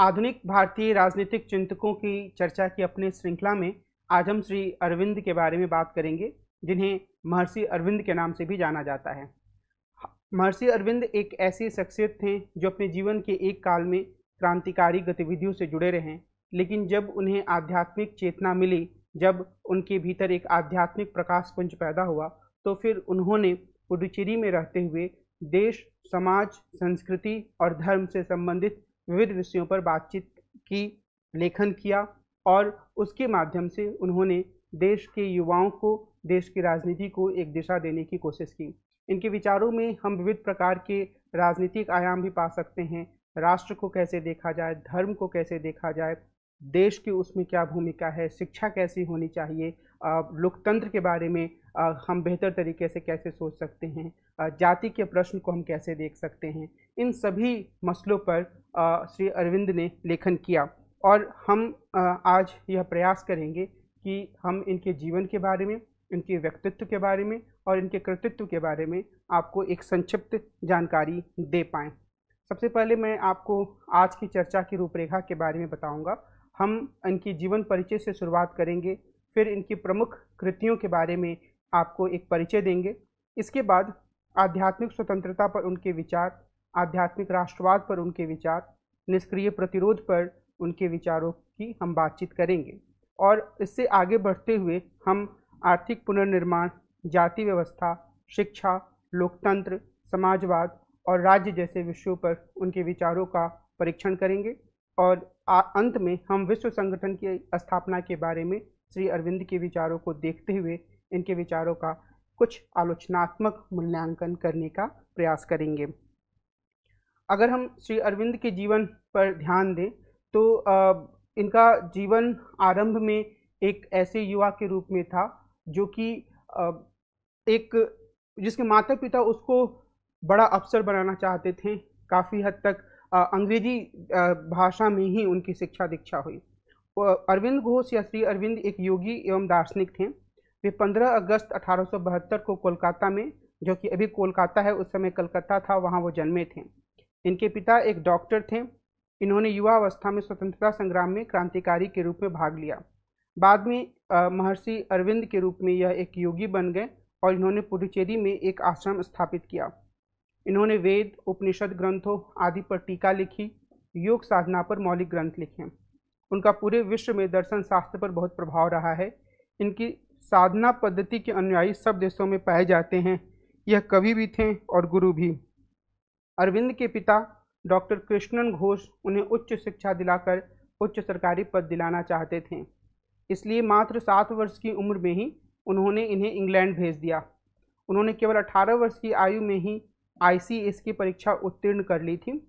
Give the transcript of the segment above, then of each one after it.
आधुनिक भारतीय राजनीतिक चिंतकों की चर्चा की अपने श्रृंखला में आज हम श्री अरविंद के बारे में बात करेंगे जिन्हें महर्षि अरविंद के नाम से भी जाना जाता है महर्षि अरविंद एक ऐसी शख्सियत थे जो अपने जीवन के एक काल में क्रांतिकारी गतिविधियों से जुड़े रहे लेकिन जब उन्हें आध्यात्मिक चेतना मिली जब उनके भीतर एक आध्यात्मिक प्रकाश पुंज पैदा हुआ तो फिर उन्होंने पुडुचेरी में रहते हुए देश समाज संस्कृति और धर्म से संबंधित विविध विषयों पर बातचीत की लेखन किया और उसके माध्यम से उन्होंने देश के युवाओं को देश की राजनीति को एक दिशा देने की कोशिश की इनके विचारों में हम विविध प्रकार के राजनीतिक आयाम भी पा सकते हैं राष्ट्र को कैसे देखा जाए धर्म को कैसे देखा जाए देश की उसमें क्या भूमिका है शिक्षा कैसी होनी चाहिए लोकतंत्र के बारे में हम बेहतर तरीके से कैसे सोच सकते हैं जाति के प्रश्न को हम कैसे देख सकते हैं इन सभी मसलों पर श्री अरविंद ने लेखन किया और हम आज यह प्रयास करेंगे कि हम इनके जीवन के बारे में इनके व्यक्तित्व के बारे में और इनके कृतित्व के बारे में आपको एक संक्षिप्त जानकारी दे पाए सबसे पहले मैं आपको आज की चर्चा की रूपरेखा के बारे में बताऊंगा हम इनकी जीवन परिचय से शुरुआत करेंगे फिर इनकी प्रमुख कृतियों के बारे में आपको एक परिचय देंगे इसके बाद आध्यात्मिक स्वतंत्रता पर उनके विचार आध्यात्मिक राष्ट्रवाद पर उनके विचार निष्क्रिय प्रतिरोध पर उनके विचारों की हम बातचीत करेंगे और इससे आगे बढ़ते हुए हम आर्थिक पुनर्निर्माण जाति व्यवस्था शिक्षा लोकतंत्र समाजवाद और राज्य जैसे विषयों पर उनके विचारों का परीक्षण करेंगे और आ, अंत में हम विश्व संगठन की स्थापना के बारे में श्री अरविंद के विचारों को देखते हुए इनके विचारों का कुछ आलोचनात्मक मूल्यांकन करने का प्रयास करेंगे अगर हम श्री अरविंद के जीवन पर ध्यान दें तो इनका जीवन आरंभ में एक ऐसे युवा के रूप में था जो कि एक जिसके माता पिता उसको बड़ा अफसर बनाना चाहते थे काफ़ी हद तक अंग्रेजी भाषा में ही उनकी शिक्षा दीक्षा हुई अरविंद घोष या श्री अरविंद एक योगी एवं दार्शनिक थे वे 15 अगस्त अठारह को कोलकाता में जो कि अभी कोलकाता है उस समय कलकत्ता था वहाँ वो जन्मे थे इनके पिता एक डॉक्टर थे इन्होंने युवा अवस्था में स्वतंत्रता संग्राम में क्रांतिकारी के रूप में भाग लिया बाद में महर्षि अरविंद के रूप में यह एक योगी बन गए और इन्होंने पुडुचेरी में एक आश्रम स्थापित किया इन्होंने वेद उपनिषद ग्रंथों आदि पर टीका लिखी योग साधना पर मौलिक ग्रंथ लिखे उनका पूरे विश्व में दर्शन शास्त्र पर बहुत प्रभाव रहा है इनकी साधना पद्धति के अनुयायी सब देशों में पाए जाते हैं यह कवि भी थे और गुरु भी अरविंद के पिता डॉक्टर कृष्णन घोष उन्हें उच्च शिक्षा दिलाकर उच्च सरकारी पद दिलाना चाहते थे इसलिए मात्र सात वर्ष की उम्र में ही उन्होंने इन्हें इंग्लैंड भेज दिया उन्होंने केवल अठारह वर्ष की आयु में ही आई की परीक्षा उत्तीर्ण कर ली थी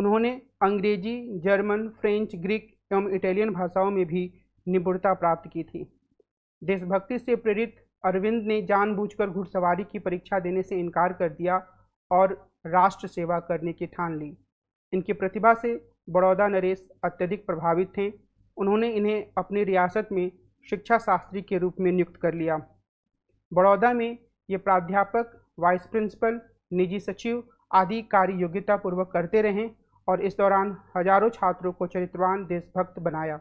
उन्होंने अंग्रेजी जर्मन फ्रेंच ग्रीक एवं इटालियन भाषाओं में भी निपुणता प्राप्त की थी देशभक्ति से प्रेरित अरविंद ने जानबूझकर घुड़सवारी की परीक्षा देने से इनकार कर दिया और राष्ट्र सेवा करने की ठान ली इनकी प्रतिभा से बड़ौदा नरेश अत्यधिक प्रभावित थे उन्होंने इन्हें अपनी रियासत में शिक्षा शास्त्री के रूप में नियुक्त कर लिया बड़ौदा में ये प्राध्यापक वाइस प्रिंसिपल निजी सचिव आदि कार्य योग्यतापूर्वक करते रहे और इस दौरान हजारों छात्रों को चरित्रवान देशभक्त बनाया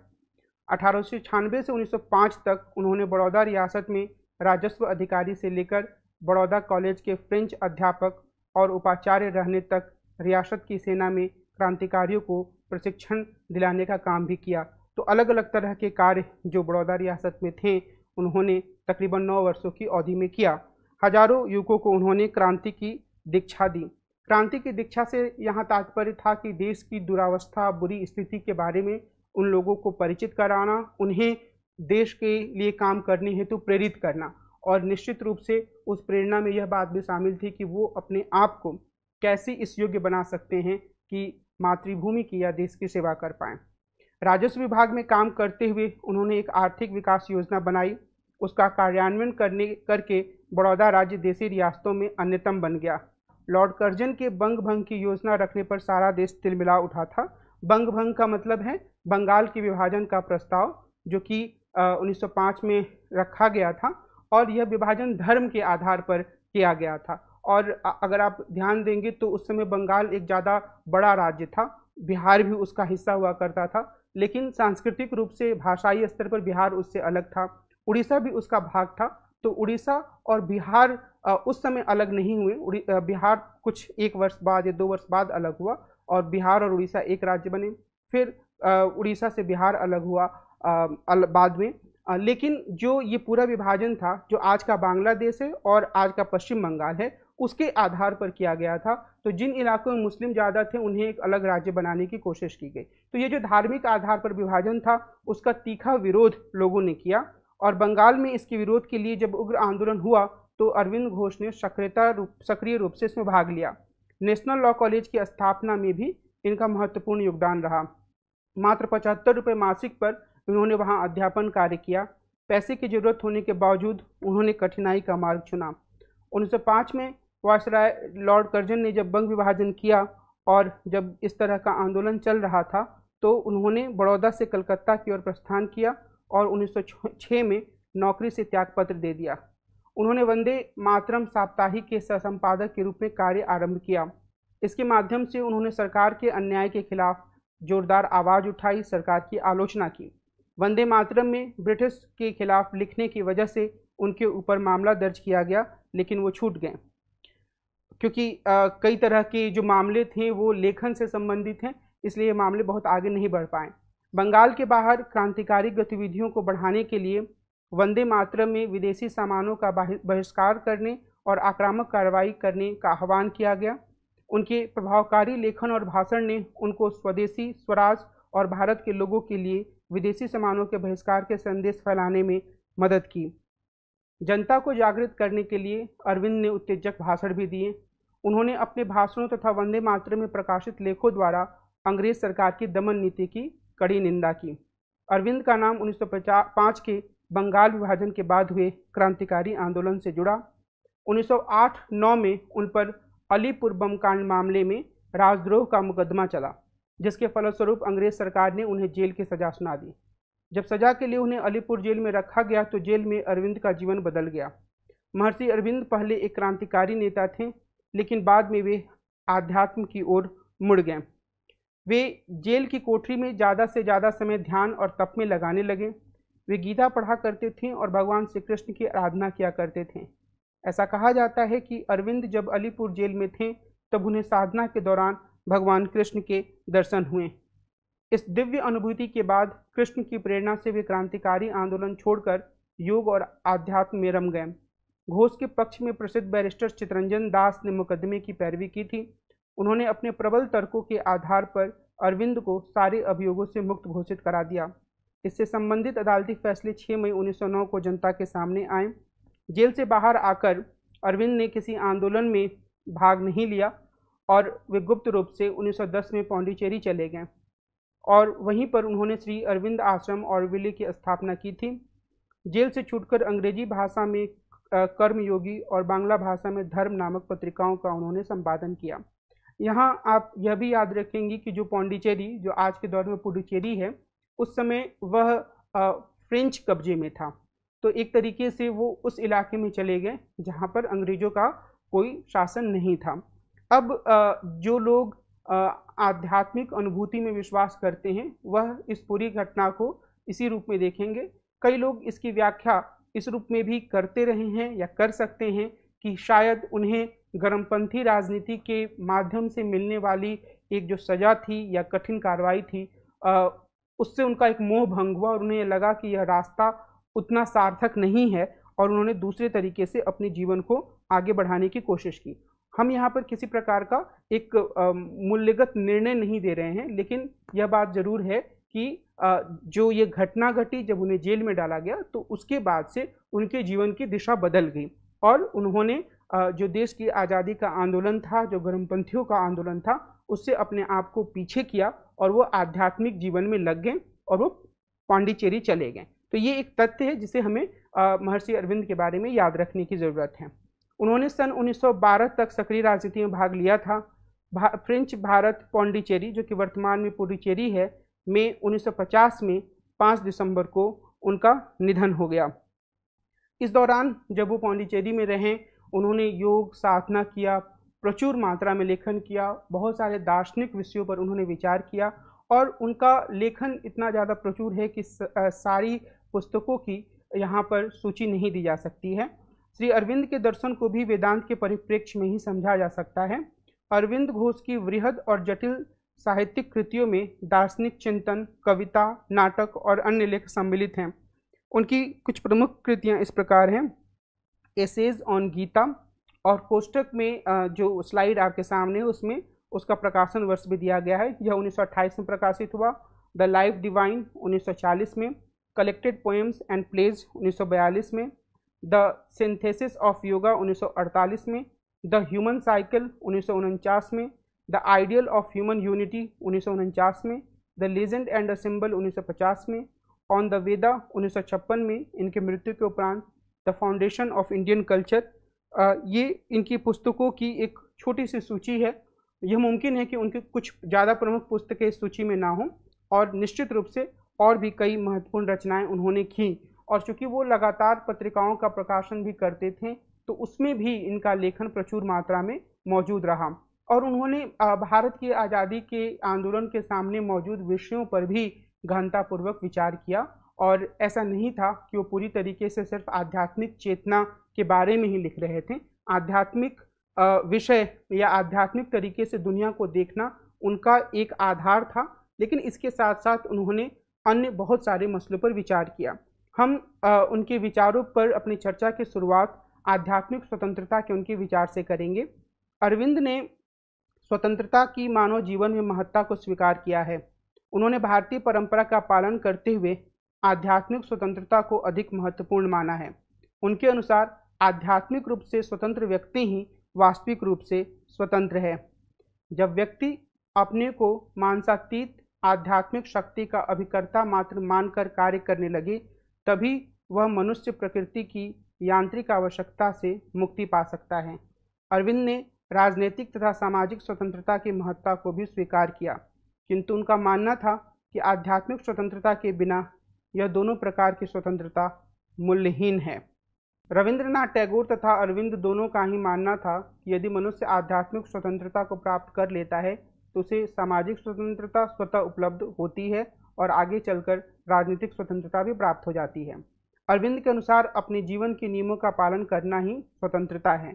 अठारह से 1905 तक उन्होंने बड़ौदा रियासत में राजस्व अधिकारी से लेकर बड़ौदा कॉलेज के फ्रेंच अध्यापक और उपाचार्य रहने तक रियासत की सेना में क्रांतिकारियों को प्रशिक्षण दिलाने का काम भी किया तो अलग अलग तरह के कार्य जो बड़ौदा रियासत में थे उन्होंने तकरीबन नौ वर्षों की अवधि में किया हजारों युवकों को उन्होंने क्रांति की दीक्षा दी क्रांति की दीक्षा से यहाँ तात्पर्य था कि देश की दुरावस्था बुरी स्थिति के बारे में उन लोगों को परिचित कराना उन्हें देश के लिए काम करने हेतु तो प्रेरित करना और निश्चित रूप से उस प्रेरणा में यह बात भी शामिल थी कि वो अपने आप को कैसे इस योग्य बना सकते हैं कि मातृभूमि की या देश की सेवा कर पाएँ राजस्व विभाग में काम करते हुए उन्होंने एक आर्थिक विकास योजना बनाई उसका कार्यान्वयन करने करके बड़ौदा राज्य देशी रियासतों में अन्यतम बन गया लॉर्ड कर्जन के बंग भंग की योजना रखने पर सारा देश तिलमिला उठा था बंग भंग का मतलब है बंगाल के विभाजन का प्रस्ताव जो कि 1905 में रखा गया था और यह विभाजन धर्म के आधार पर किया गया था और अगर आप ध्यान देंगे तो उस समय बंगाल एक ज़्यादा बड़ा राज्य था बिहार भी उसका हिस्सा हुआ करता था लेकिन सांस्कृतिक रूप से भाषाई स्तर पर बिहार उससे अलग था उड़ीसा भी उसका भाग था तो उड़ीसा और बिहार उस समय अलग नहीं हुए बिहार कुछ एक वर्ष बाद या दो वर्ष बाद अलग हुआ और बिहार और उड़ीसा एक राज्य बने फिर उड़ीसा से बिहार अलग हुआ बाद में लेकिन जो ये पूरा विभाजन था जो आज का बांग्लादेश है और आज का पश्चिम बंगाल है उसके आधार पर किया गया था तो जिन इलाकों में मुस्लिम ज़्यादा थे उन्हें एक अलग राज्य बनाने की कोशिश की गई तो ये जो धार्मिक आधार पर विभाजन था उसका तीखा विरोध लोगों ने किया और बंगाल में इसके विरोध के लिए जब उग्र आंदोलन हुआ तो अरविंद घोष ने सक्रियता रूप सक्रिय रूप से इसमें भाग लिया नेशनल लॉ कॉलेज की स्थापना में भी इनका महत्वपूर्ण योगदान रहा मात्र पचहत्तर रुपये मासिक पर उन्होंने वहाँ अध्यापन कार्य किया पैसे की जरूरत होने के बावजूद उन्होंने कठिनाई का मार्ग चुना 1905 में वायसराय लॉर्ड कर्जन ने जब बंग विभाजन किया और जब इस तरह का आंदोलन चल रहा था तो उन्होंने बड़ौदा से कलकत्ता की ओर प्रस्थान किया और 1906 में नौकरी से त्यागपत्र दे दिया उन्होंने वंदे मातरम साप्ताहिक के सहसंपादक के रूप में कार्य आरंभ किया इसके माध्यम से उन्होंने सरकार के अन्याय के खिलाफ जोरदार आवाज़ उठाई सरकार की आलोचना की वंदे मातरम में ब्रिटिश के खिलाफ लिखने की वजह से उनके ऊपर मामला दर्ज किया गया लेकिन वो छूट गए क्योंकि आ, कई तरह के जो मामले थे वो लेखन से संबंधित हैं इसलिए ये मामले बहुत आगे नहीं बढ़ पाए बंगाल के बाहर क्रांतिकारी गतिविधियों को बढ़ाने के लिए वंदे मातरम में विदेशी सामानों का बहिष्कार करने और आक्रामक कार्रवाई करने का आह्वान किया गया उनके प्रभावकारी लेखन और भाषण ने उनको स्वदेशी स्वराज और भारत के लोगों के लिए विदेशी सामानों के बहिष्कार के संदेश फैलाने में मदद की जनता को जागृत करने के लिए अरविंद ने उत्तेजक भाषण भी दिए उन्होंने अपने भाषणों तथा वंदे मातृ में प्रकाशित लेखों द्वारा अंग्रेज सरकार की दमन नीति की कड़ी निंदा की अरविंद का नाम उन्नीस के बंगाल विभाजन के बाद हुए क्रांतिकारी आंदोलन से जुड़ा 1908-9 में उन पर अलीपुर बम कांड मामले में राजद्रोह का मुकदमा चला जिसके फलस्वरूप अंग्रेज सरकार ने उन्हें जेल की सजा सुना दी जब सजा के लिए उन्हें अलीपुर जेल में रखा गया तो जेल में अरविंद का जीवन बदल गया महर्षि अरविंद पहले एक क्रांतिकारी नेता थे लेकिन बाद में वे आध्यात्म की ओर मुड़ गए वे जेल की कोठरी में ज़्यादा से ज़्यादा समय ध्यान और तप में लगाने लगे वे गीता पढ़ा करते थे और भगवान श्री कृष्ण की आराधना किया करते थे ऐसा कहा जाता है कि अरविंद जब अलीपुर जेल में थे तब उन्हें साधना के दौरान भगवान कृष्ण के दर्शन हुए इस दिव्य अनुभूति के बाद कृष्ण की प्रेरणा से वे क्रांतिकारी आंदोलन छोड़कर योग और आध्यात्म में रम गए घोष के पक्ष में प्रसिद्ध बैरिस्टर चितरंजन दास ने मुकदमे की पैरवी की थी उन्होंने अपने प्रबल तर्कों के आधार पर अरविंद को सारे अभियोगों से मुक्त घोषित करा दिया इससे संबंधित अदालती फैसले 6 मई 1909 को जनता के सामने आए जेल से बाहर आकर अरविंद ने किसी आंदोलन में भाग नहीं लिया और वे गुप्त रूप से 1910 में पौंडीचेरी चले गए और वहीं पर उन्होंने श्री अरविंद आश्रम और विले की स्थापना की थी जेल से छूटकर अंग्रेजी भाषा में कर्मयोगी और बांग्ला भाषा में धर्म नामक पत्रिकाओं का उन्होंने संपादन किया यहाँ आप यह भी याद रखेंगे कि जो पौंडीचेरी जो आज के दौर में पुडुचेरी है उस समय वह फ्रेंच कब्जे में था तो एक तरीके से वो उस इलाके में चले गए जहाँ पर अंग्रेज़ों का कोई शासन नहीं था अब जो लोग आध्यात्मिक अनुभूति में विश्वास करते हैं वह इस पूरी घटना को इसी रूप में देखेंगे कई लोग इसकी व्याख्या इस रूप में भी करते रहे हैं या कर सकते हैं कि शायद उन्हें गर्मपंथी राजनीति के माध्यम से मिलने वाली एक जो सज़ा थी या कठिन कार्रवाई थी उससे उनका एक मोह भंग हुआ और उन्हें लगा कि यह रास्ता उतना सार्थक नहीं है और उन्होंने दूसरे तरीके से अपने जीवन को आगे बढ़ाने की कोशिश की हम यहाँ पर किसी प्रकार का एक मूल्यगत निर्णय नहीं दे रहे हैं लेकिन यह बात जरूर है कि जो ये घटना घटी जब उन्हें जेल में डाला गया तो उसके बाद से उनके जीवन की दिशा बदल गई और उन्होंने जो देश की आज़ादी का आंदोलन था जो गर्मपंथियों का आंदोलन था उससे अपने आप को पीछे किया और वो आध्यात्मिक जीवन में लग गए और वो पांडिचेरी चले गए तो ये एक तथ्य है जिसे हमें महर्षि अरविंद के बारे में याद रखने की ज़रूरत है उन्होंने सन 1912 तक सक्रिय राजनीति में भाग लिया था भा, फ्रेंच भारत पौंडीचेरी जो कि वर्तमान में पुडुचेरी है में 1950 में 5 दिसंबर को उनका निधन हो गया इस दौरान जब वो पौंडीचेरी में रहें उन्होंने योग साधना किया प्रचुर मात्रा में लेखन किया बहुत सारे दार्शनिक विषयों पर उन्होंने विचार किया और उनका लेखन इतना ज़्यादा प्रचुर है कि सारी पुस्तकों की यहाँ पर सूची नहीं दी जा सकती है श्री अरविंद के दर्शन को भी वेदांत के परिप्रेक्ष्य में ही समझा जा सकता है अरविंद घोष की वृहद और जटिल साहित्यिक कृतियों में दार्शनिक चिंतन कविता नाटक और अन्य लेख सम्मिलित हैं उनकी कुछ प्रमुख कृतियाँ इस प्रकार हैं एसेज ऑन गीता और कोष्टक में जो स्लाइड आपके सामने है उसमें उसका प्रकाशन वर्ष भी दिया गया है यह 1928 में प्रकाशित हुआ द लाइफ डिवाइन 1940 में कलेक्टेड पोएम्स एंड प्लेज 1942 में द सिंथेसिस ऑफ योगा 1948 में द ह्यूमन साइकिल उन्नीस में the ideal of human unity उन्नीस में the legend and the symbol 1950 में ऑन द वेदा उन्नीस में इनके मृत्यु के उपरांत the foundation of Indian culture ये इनकी पुस्तकों की एक छोटी सी सूची है यह मुमकिन है कि उनकी कुछ ज़्यादा प्रमुख पुस्तकें इस सूची में ना हों और निश्चित रूप से और भी कई महत्वपूर्ण रचनाएं उन्होंने की और चूँकि वो लगातार पत्रिकाओं का प्रकाशन भी करते थे तो उसमें भी इनका लेखन प्रचुर मात्रा में मौजूद रहा और उन्होंने भारत की आज़ादी के आंदोलन के सामने मौजूद विषयों पर भी घनतापूर्वक विचार किया और ऐसा नहीं था कि वो पूरी तरीके से सिर्फ आध्यात्मिक चेतना के बारे में ही लिख रहे थे आध्यात्मिक विषय या आध्यात्मिक तरीके से दुनिया को देखना उनका एक आधार था लेकिन इसके साथ साथ उन्होंने अन्य बहुत सारे मसलों पर विचार किया हम आ, उनके विचारों पर अपनी चर्चा की शुरुआत आध्यात्मिक स्वतंत्रता के उनके विचार से करेंगे अरविंद ने स्वतंत्रता की मानव जीवन में महत्ता को स्वीकार किया है उन्होंने भारतीय परंपरा का पालन करते हुए आध्यात्मिक स्वतंत्रता को अधिक महत्वपूर्ण माना है उनके अनुसार आध्यात्मिक रूप से स्वतंत्र व्यक्ति ही वास्तविक रूप से स्वतंत्र है जब व्यक्ति अपने को मानसातीत आध्यात्मिक शक्ति का अभिकर्ता मात्र मानकर कार्य करने लगे तभी वह मनुष्य प्रकृति की यांत्रिक आवश्यकता से मुक्ति पा सकता है अरविंद ने राजनीतिक तथा सामाजिक स्वतंत्रता की महत्ता को भी स्वीकार किया किंतु उनका मानना था कि आध्यात्मिक स्वतंत्रता के बिना यह दोनों प्रकार की स्वतंत्रता मूल्यहीन है रविंद्रनाथ टैगोर तथा अरविंद दोनों का ही मानना था कि यदि मनुष्य आध्यात्मिक स्वतंत्रता को प्राप्त कर लेता है तो उसे सामाजिक स्वतंत्रता स्वतः उपलब्ध होती है और आगे चलकर राजनीतिक स्वतंत्रता भी प्राप्त हो जाती है अरविंद के अनुसार अपने जीवन के नियमों का पालन करना ही स्वतंत्रता है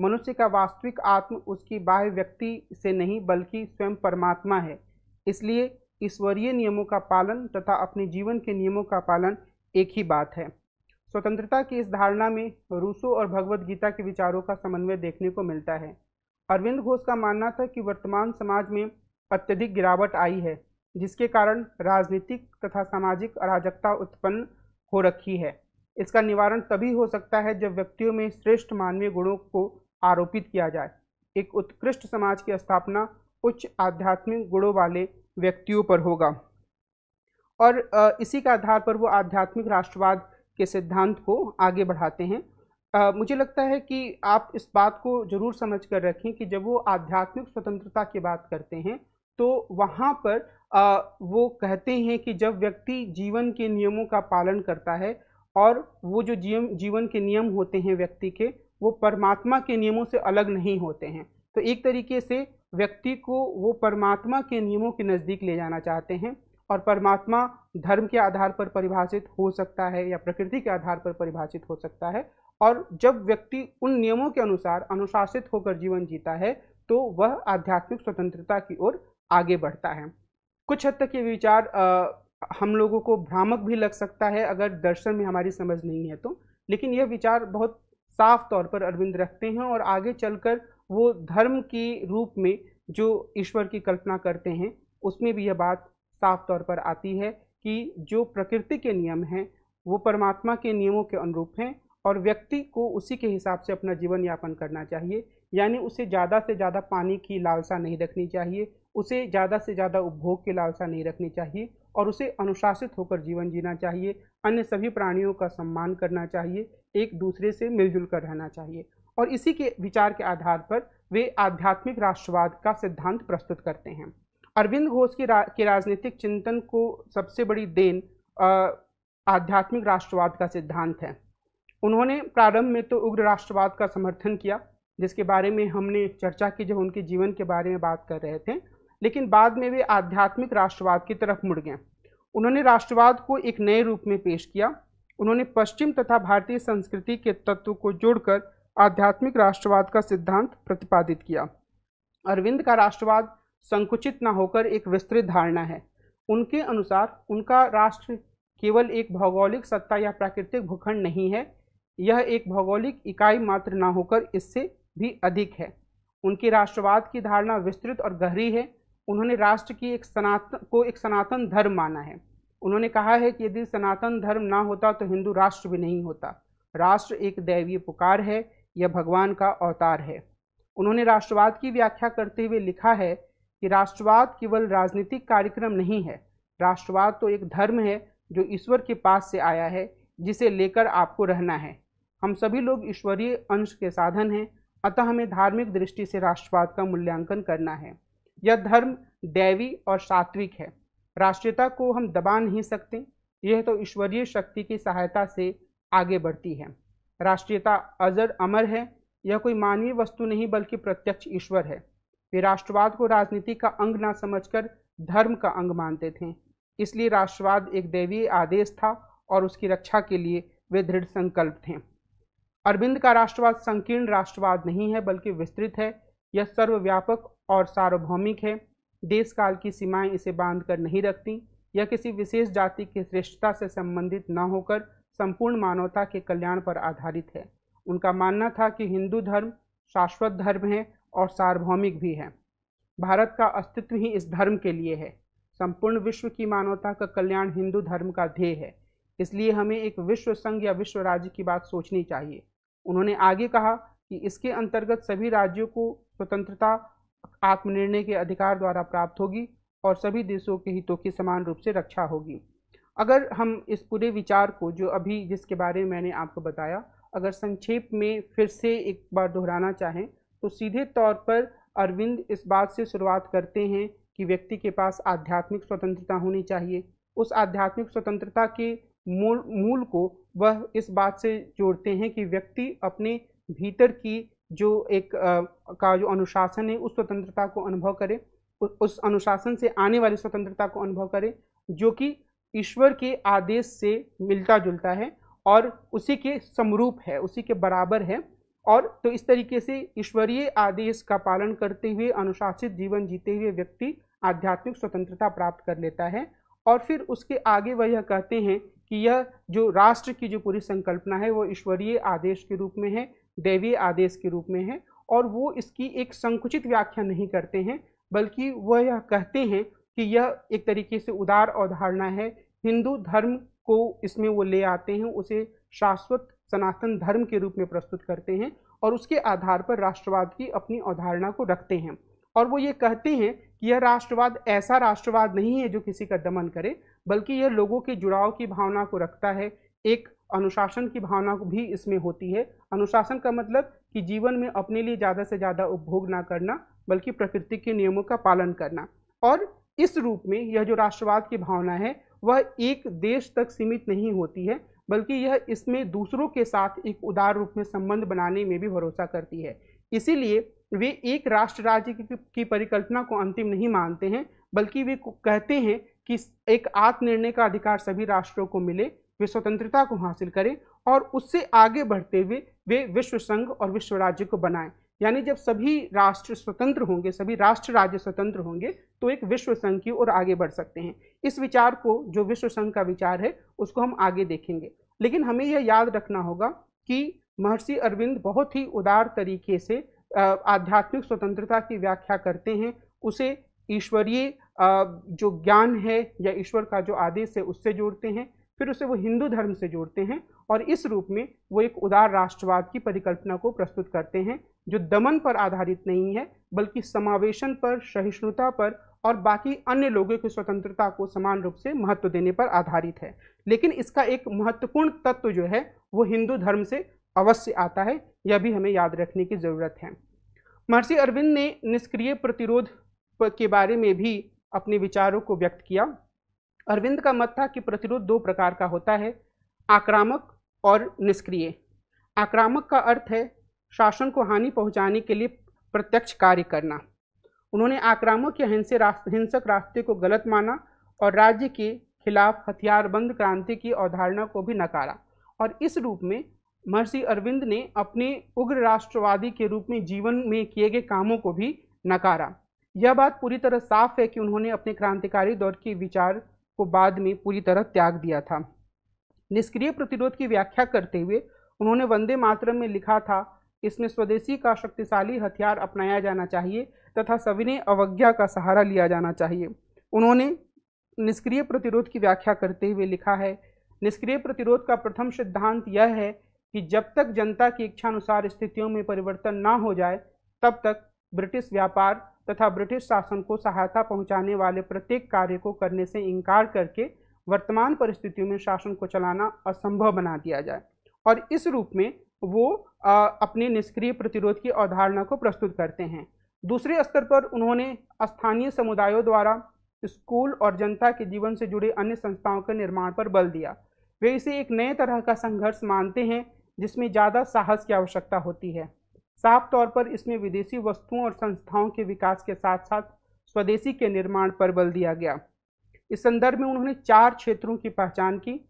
मनुष्य का वास्तविक आत्म उसकी बाह्य व्यक्ति से नहीं बल्कि स्वयं परमात्मा है इसलिए ईश्वरीय नियमों का पालन तथा अपने जीवन के नियमों का पालन एक ही बात है स्वतंत्रता की इस धारणा में रूसो और भगवत गीता के विचारों का समन्वय देखने को मिलता है अरविंद घोष का मानना था कि वर्तमान समाज में अत्यधिक गिरावट आई है जिसके कारण राजनीतिक तथा सामाजिक अराजकता उत्पन्न हो रखी है इसका निवारण तभी हो सकता है जब व्यक्तियों में श्रेष्ठ मानवीय गुणों को आरोपित किया जाए एक उत्कृष्ट समाज की स्थापना उच्च आध्यात्मिक गुणों वाले व्यक्तियों पर होगा और इसी के आधार पर वो आध्यात्मिक राष्ट्रवाद के सिद्धांत को आगे बढ़ाते हैं आ, मुझे लगता है कि आप इस बात को जरूर समझ कर रखें कि जब वो आध्यात्मिक स्वतंत्रता की बात करते हैं तो वहाँ पर आ, वो कहते हैं कि जब व्यक्ति जीवन के नियमों का पालन करता है और वो जो जीव जीवन के नियम होते हैं व्यक्ति के वो परमात्मा के नियमों से अलग नहीं होते हैं तो एक तरीके से व्यक्ति को वो परमात्मा के नियमों के नज़दीक ले जाना चाहते हैं और परमात्मा धर्म के आधार पर परिभाषित हो सकता है या प्रकृति के आधार पर परिभाषित हो सकता है और जब व्यक्ति उन नियमों के अनुसार अनुशासित होकर जीवन जीता है तो वह आध्यात्मिक स्वतंत्रता की ओर आगे बढ़ता है कुछ हद तक ये विचार हम लोगों को भ्रामक भी लग सकता है अगर दर्शन में हमारी समझ नहीं है तो लेकिन यह विचार बहुत साफ तौर पर अरविंद रखते हैं और आगे चलकर वो धर्म के रूप में जो ईश्वर की कल्पना करते हैं उसमें भी यह बात साफ तौर पर आती है कि जो प्रकृति के नियम हैं वो परमात्मा के नियमों के अनुरूप हैं और व्यक्ति को उसी के हिसाब से अपना जीवन यापन करना चाहिए यानी उसे ज़्यादा से ज़्यादा पानी की लालसा नहीं रखनी चाहिए उसे ज़्यादा से ज़्यादा उपभोग की लालसा नहीं रखनी चाहिए और उसे अनुशासित होकर जीवन जीना चाहिए अन्य सभी प्राणियों का सम्मान करना चाहिए एक दूसरे से मिलजुल कर रहना चाहिए और इसी के विचार के आधार पर वे आध्यात्मिक राष्ट्रवाद का सिद्धांत प्रस्तुत करते हैं अरविंद घोष के, रा, के राजनीतिक चिंतन को सबसे बड़ी देन आध्यात्मिक राष्ट्रवाद का सिद्धांत है उन्होंने प्रारंभ में तो उग्र राष्ट्रवाद का समर्थन किया जिसके बारे में हमने चर्चा की जब उनके जीवन के बारे में बात कर रहे थे लेकिन बाद में वे आध्यात्मिक राष्ट्रवाद की तरफ मुड़ गए उन्होंने राष्ट्रवाद को एक नए रूप में पेश किया उन्होंने पश्चिम तथा भारतीय संस्कृति के तत्व को जोड़कर आध्यात्मिक राष्ट्रवाद का सिद्धांत प्रतिपादित किया अरविंद का राष्ट्रवाद संकुचित न होकर एक विस्तृत धारणा है उनके अनुसार उनका राष्ट्र केवल एक भौगोलिक सत्ता या प्राकृतिक भूखंड नहीं है यह एक भौगोलिक इकाई मात्र न होकर इससे भी अधिक है उनकी राष्ट्रवाद की धारणा विस्तृत और गहरी है उन्होंने राष्ट्र की एक सनातन को एक सनातन धर्म माना है उन्होंने कहा है कि यदि सनातन धर्म ना होता तो हिंदू राष्ट्र भी नहीं होता राष्ट्र एक दैवीय पुकार है यह भगवान का अवतार है उन्होंने राष्ट्रवाद की व्याख्या करते हुए लिखा है कि राष्ट्रवाद केवल राजनीतिक कार्यक्रम नहीं है राष्ट्रवाद तो एक धर्म है जो ईश्वर के पास से आया है जिसे लेकर आपको रहना है हम सभी लोग ईश्वरीय अंश के साधन हैं अतः हमें धार्मिक दृष्टि से राष्ट्रवाद का मूल्यांकन करना है यह धर्म दैवी और सात्विक है राष्ट्रीयता को हम दबा नहीं सकते यह तो ईश्वरीय शक्ति की सहायता से आगे बढ़ती है राष्ट्रीयता अजर अमर है यह कोई मानवीय वस्तु नहीं बल्कि प्रत्यक्ष ईश्वर है वे राष्ट्रवाद को राजनीति का अंग ना समझकर धर्म का अंग मानते थे इसलिए राष्ट्रवाद एक दैवीय आदेश था और उसकी रक्षा के लिए वे दृढ़ संकल्प थे अरविंद का राष्ट्रवाद संकीर्ण राष्ट्रवाद नहीं है बल्कि विस्तृत है यह सर्वव्यापक और सार्वभौमिक है देश काल की सीमाएं इसे बांध कर नहीं रखती यह किसी विशेष जाति की श्रेष्ठता से संबंधित न होकर संपूर्ण मानवता के कल्याण पर आधारित है उनका मानना था कि हिंदू धर्म शाश्वत धर्म है और सार्वभौमिक भी है भारत का अस्तित्व ही इस धर्म के लिए है संपूर्ण विश्व की मानवता का कल्याण हिंदू धर्म का ध्येय है इसलिए हमें एक विश्व संघ या विश्व राज्य की बात सोचनी चाहिए उन्होंने आगे कहा कि इसके अंतर्गत सभी राज्यों को स्वतंत्रता आत्मनिर्णय के अधिकार द्वारा प्राप्त होगी और सभी देशों के हितों की समान रूप से रक्षा होगी अगर हम इस पूरे विचार को जो अभी जिसके बारे में मैंने आपको बताया अगर संक्षेप में फिर से एक बार दोहराना चाहें तो सीधे तौर पर अरविंद इस बात से शुरुआत करते हैं कि व्यक्ति के पास आध्यात्मिक स्वतंत्रता होनी चाहिए उस आध्यात्मिक स्वतंत्रता के मूल मूल को वह इस बात से जोड़ते हैं कि व्यक्ति अपने भीतर की जो एक आ, का जो अनुशासन है उस स्वतंत्रता को अनुभव करें उस अनुशासन से आने वाली स्वतंत्रता को अनुभव करें जो कि ईश्वर के आदेश से मिलता जुलता है और उसी के समरूप है उसी के बराबर है और तो इस तरीके से ईश्वरीय आदेश का पालन करते हुए अनुशासित जीवन जीते हुए व्यक्ति आध्यात्मिक स्वतंत्रता प्राप्त कर लेता है और फिर उसके आगे वह यह कहते हैं कि यह जो राष्ट्र की जो पूरी संकल्पना है वो ईश्वरीय आदेश के रूप में है दैवीय आदेश के रूप में है और वो इसकी एक संकुचित व्याख्या नहीं करते हैं बल्कि वह यह कहते हैं कि यह एक तरीके से उदार अवधारणा है हिंदू धर्म को इसमें वो ले आते हैं उसे शाश्वत सनातन धर्म के रूप में प्रस्तुत करते हैं और उसके आधार पर राष्ट्रवाद की अपनी अवधारणा को रखते हैं और वो ये कहते हैं कि यह राष्ट्रवाद ऐसा राष्ट्रवाद नहीं है जो किसी का दमन करे बल्कि यह लोगों के जुड़ाव की भावना को रखता है एक अनुशासन की भावना भी इसमें होती है अनुशासन का मतलब कि जीवन में अपने लिए ज़्यादा से ज़्यादा उपभोग ना करना बल्कि प्रकृति के नियमों का पालन करना और इस रूप में यह जो राष्ट्रवाद की भावना है वह एक देश तक सीमित नहीं होती है बल्कि यह इसमें दूसरों के साथ एक उदार रूप में संबंध बनाने में भी भरोसा करती है इसीलिए वे एक राष्ट्र राज्य की परिकल्पना को अंतिम नहीं मानते हैं बल्कि वे कहते हैं कि एक आत्मनिर्णय का अधिकार सभी राष्ट्रों को मिले वे स्वतंत्रता को हासिल करें और उससे आगे बढ़ते हुए वे विश्व संघ और विश्व राज्य को बनाएं यानी जब सभी राष्ट्र स्वतंत्र होंगे सभी राष्ट्र राज्य स्वतंत्र होंगे तो एक विश्व संघ की ओर आगे बढ़ सकते हैं इस विचार को जो विश्व संघ का विचार है उसको हम आगे देखेंगे लेकिन हमें यह याद रखना होगा कि महर्षि अरविंद बहुत ही उदार तरीके से आध्यात्मिक स्वतंत्रता की व्याख्या करते हैं उसे ईश्वरीय जो ज्ञान है या ईश्वर का जो आदेश है उससे जोड़ते हैं फिर उसे वो हिंदू धर्म से जोड़ते हैं और इस रूप में वो एक उदार राष्ट्रवाद की परिकल्पना को प्रस्तुत करते हैं जो दमन पर आधारित नहीं है बल्कि समावेशन पर सहिष्णुता पर और बाकी अन्य लोगों की स्वतंत्रता को समान रूप से महत्व देने पर आधारित है लेकिन इसका एक महत्वपूर्ण तत्व जो है वो हिंदू धर्म से अवश्य आता है यह भी हमें याद रखने की ज़रूरत है महर्षि अरविंद ने निष्क्रिय प्रतिरोध के बारे में भी अपने विचारों को व्यक्त किया अरविंद का मत था कि प्रतिरोध दो प्रकार का होता है आक्रामक और निष्क्रिय आक्रामक का अर्थ है शासन को हानि पहुंचाने के लिए प्रत्यक्ष कार्य करना उन्होंने आक्रामक या हिंसे रास्त, हिंसक रास्ते को गलत माना और राज्य के खिलाफ हथियारबंद क्रांति की अवधारणा को भी नकारा और इस रूप में महर्षि अरविंद ने अपने उग्र राष्ट्रवादी के रूप में जीवन में किए गए कामों को भी नकारा यह बात पूरी तरह साफ है कि उन्होंने अपने क्रांतिकारी दौर के विचार को बाद में पूरी तरह त्याग दिया था निष्क्रिय प्रतिरोध की व्याख्या करते हुए उन्होंने वंदे मातरम में लिखा था इसमें स्वदेशी का शक्तिशाली हथियार अपनाया जाना चाहिए तथा सविनय अवज्ञा का सहारा लिया जाना चाहिए उन्होंने निष्क्रिय प्रतिरोध की व्याख्या करते हुए लिखा है निष्क्रिय प्रतिरोध का प्रथम सिद्धांत यह है कि जब तक जनता की इच्छानुसार स्थितियों में परिवर्तन ना हो जाए तब तक ब्रिटिश व्यापार तथा ब्रिटिश शासन को सहायता पहुंचाने वाले प्रत्येक कार्य को करने से इनकार करके वर्तमान परिस्थितियों में शासन को चलाना असंभव बना दिया जाए और इस रूप में वो अपने निष्क्रिय प्रतिरोध की अवधारणा को प्रस्तुत करते हैं दूसरे स्तर पर उन्होंने स्थानीय समुदायों द्वारा स्कूल और जनता के जीवन से जुड़े अन्य संस्थाओं के निर्माण पर बल दिया वे इसे एक नए तरह का संघर्ष मानते हैं जिसमें ज़्यादा साहस की आवश्यकता होती है साफ तौर पर इसमें विदेशी वस्तुओं और संस्थाओं के विकास के साथ साथ स्वदेशी के निर्माण पर बल दिया गया इस संदर्भ में उन्होंने चार क्षेत्रों की पहचान की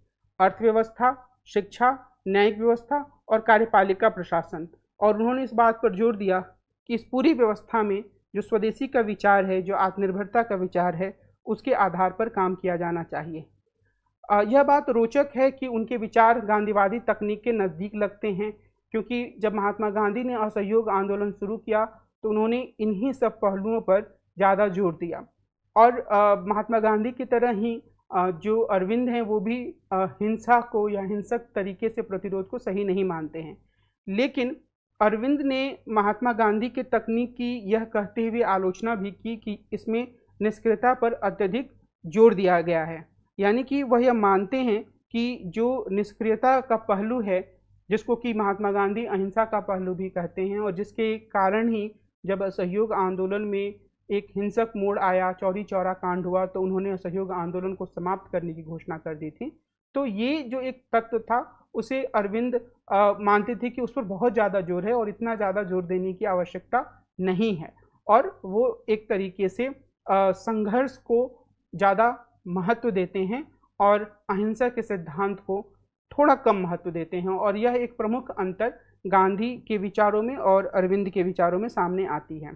अर्थव्यवस्था शिक्षा न्यायिक व्यवस्था और कार्यपालिका प्रशासन और उन्होंने इस बात पर जोर दिया कि इस पूरी व्यवस्था में जो स्वदेशी का विचार है जो आत्मनिर्भरता का विचार है उसके आधार पर काम किया जाना चाहिए यह बात रोचक है कि उनके विचार गांधीवादी तकनीक के नज़दीक लगते हैं क्योंकि जब महात्मा गांधी ने असहयोग आंदोलन शुरू किया तो उन्होंने इन्हीं सब पहलुओं पर ज़्यादा जोर दिया और आ, महात्मा गांधी की तरह ही आ, जो अरविंद हैं वो भी आ, हिंसा को या हिंसक तरीके से प्रतिरोध को सही नहीं मानते हैं लेकिन अरविंद ने महात्मा गांधी के तकनीक की यह कहते हुए आलोचना भी की कि इसमें निष्क्रियता पर अत्यधिक जोर दिया गया है यानी कि वह यह मानते हैं कि जो निष्क्रियता का पहलू है जिसको कि महात्मा गांधी अहिंसा का पहलू भी कहते हैं और जिसके कारण ही जब असहयोग आंदोलन में एक हिंसक मोड़ आया चौरी चौरा कांड हुआ तो उन्होंने असहयोग आंदोलन को समाप्त करने की घोषणा कर दी थी तो ये जो एक तत्व था उसे अरविंद मानते थे कि उस पर बहुत ज़्यादा जोर है और इतना ज़्यादा जोर देने की आवश्यकता नहीं है और वो एक तरीके से संघर्ष को ज़्यादा महत्व देते हैं और अहिंसा के सिद्धांत को थोड़ा कम महत्व देते हैं और यह एक प्रमुख अंतर गांधी के विचारों में और अरविंद के विचारों में सामने आती है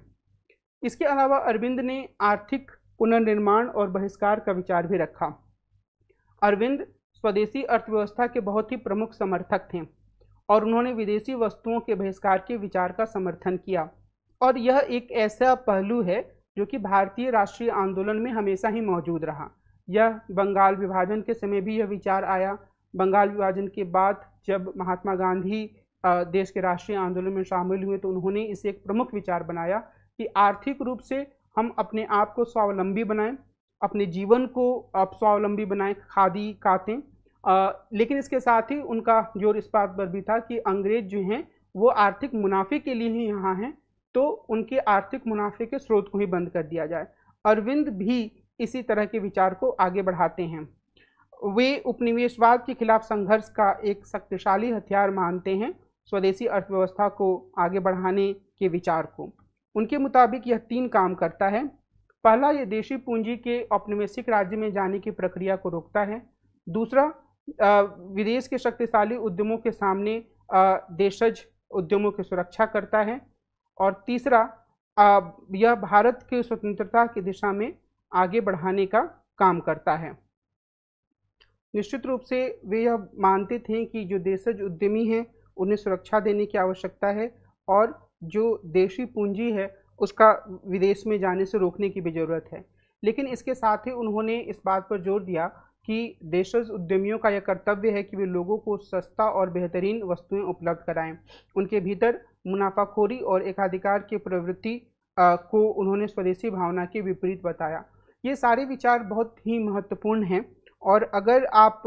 इसके अलावा अरविंद ने आर्थिक पुनर्निर्माण और बहिष्कार का विचार भी रखा अरविंद स्वदेशी अर्थव्यवस्था के बहुत ही प्रमुख समर्थक थे और उन्होंने विदेशी वस्तुओं के बहिष्कार के विचार का समर्थन किया और यह एक ऐसा पहलू है जो कि भारतीय राष्ट्रीय आंदोलन में हमेशा ही मौजूद रहा यह बंगाल विभाजन के समय भी यह विचार आया बंगाल विभाजन के बाद जब महात्मा गांधी देश के राष्ट्रीय आंदोलन में शामिल हुए तो उन्होंने इसे एक प्रमुख विचार बनाया कि आर्थिक रूप से हम अपने आप को स्वावलंबी बनाएं अपने जीवन को आप स्वावलंबी बनाएं खादी कातें लेकिन इसके साथ ही उनका जोर इस बात पर भी था कि अंग्रेज जो हैं वो आर्थिक मुनाफे के लिए ही यहाँ हैं तो उनके आर्थिक मुनाफे के स्रोत को ही बंद कर दिया जाए अरविंद भी इसी तरह के विचार को आगे बढ़ाते हैं वे उपनिवेशवाद के खिलाफ संघर्ष का एक शक्तिशाली हथियार मानते हैं स्वदेशी अर्थव्यवस्था को आगे बढ़ाने के विचार को उनके मुताबिक यह तीन काम करता है पहला ये देशी पूंजी के औपनिवेशिक राज्य में जाने की प्रक्रिया को रोकता है दूसरा विदेश के शक्तिशाली उद्यमों के सामने देशज उद्यमों की सुरक्षा करता है और तीसरा यह भारत की स्वतंत्रता की दिशा में आगे बढ़ाने का काम करता है निश्चित रूप से वे यह मानते थे कि जो देशज उद्यमी हैं उन्हें सुरक्षा देने की आवश्यकता है और जो देशी पूंजी है उसका विदेश में जाने से रोकने की भी ज़रूरत है लेकिन इसके साथ ही उन्होंने इस बात पर जोर दिया कि देशज उद्यमियों का यह कर्तव्य है कि वे लोगों को सस्ता और बेहतरीन वस्तुएं उपलब्ध कराएं उनके भीतर मुनाफाखोरी और एकाधिकार की प्रवृत्ति को उन्होंने स्वदेशी भावना के विपरीत बताया ये सारे विचार बहुत ही महत्वपूर्ण हैं और अगर आप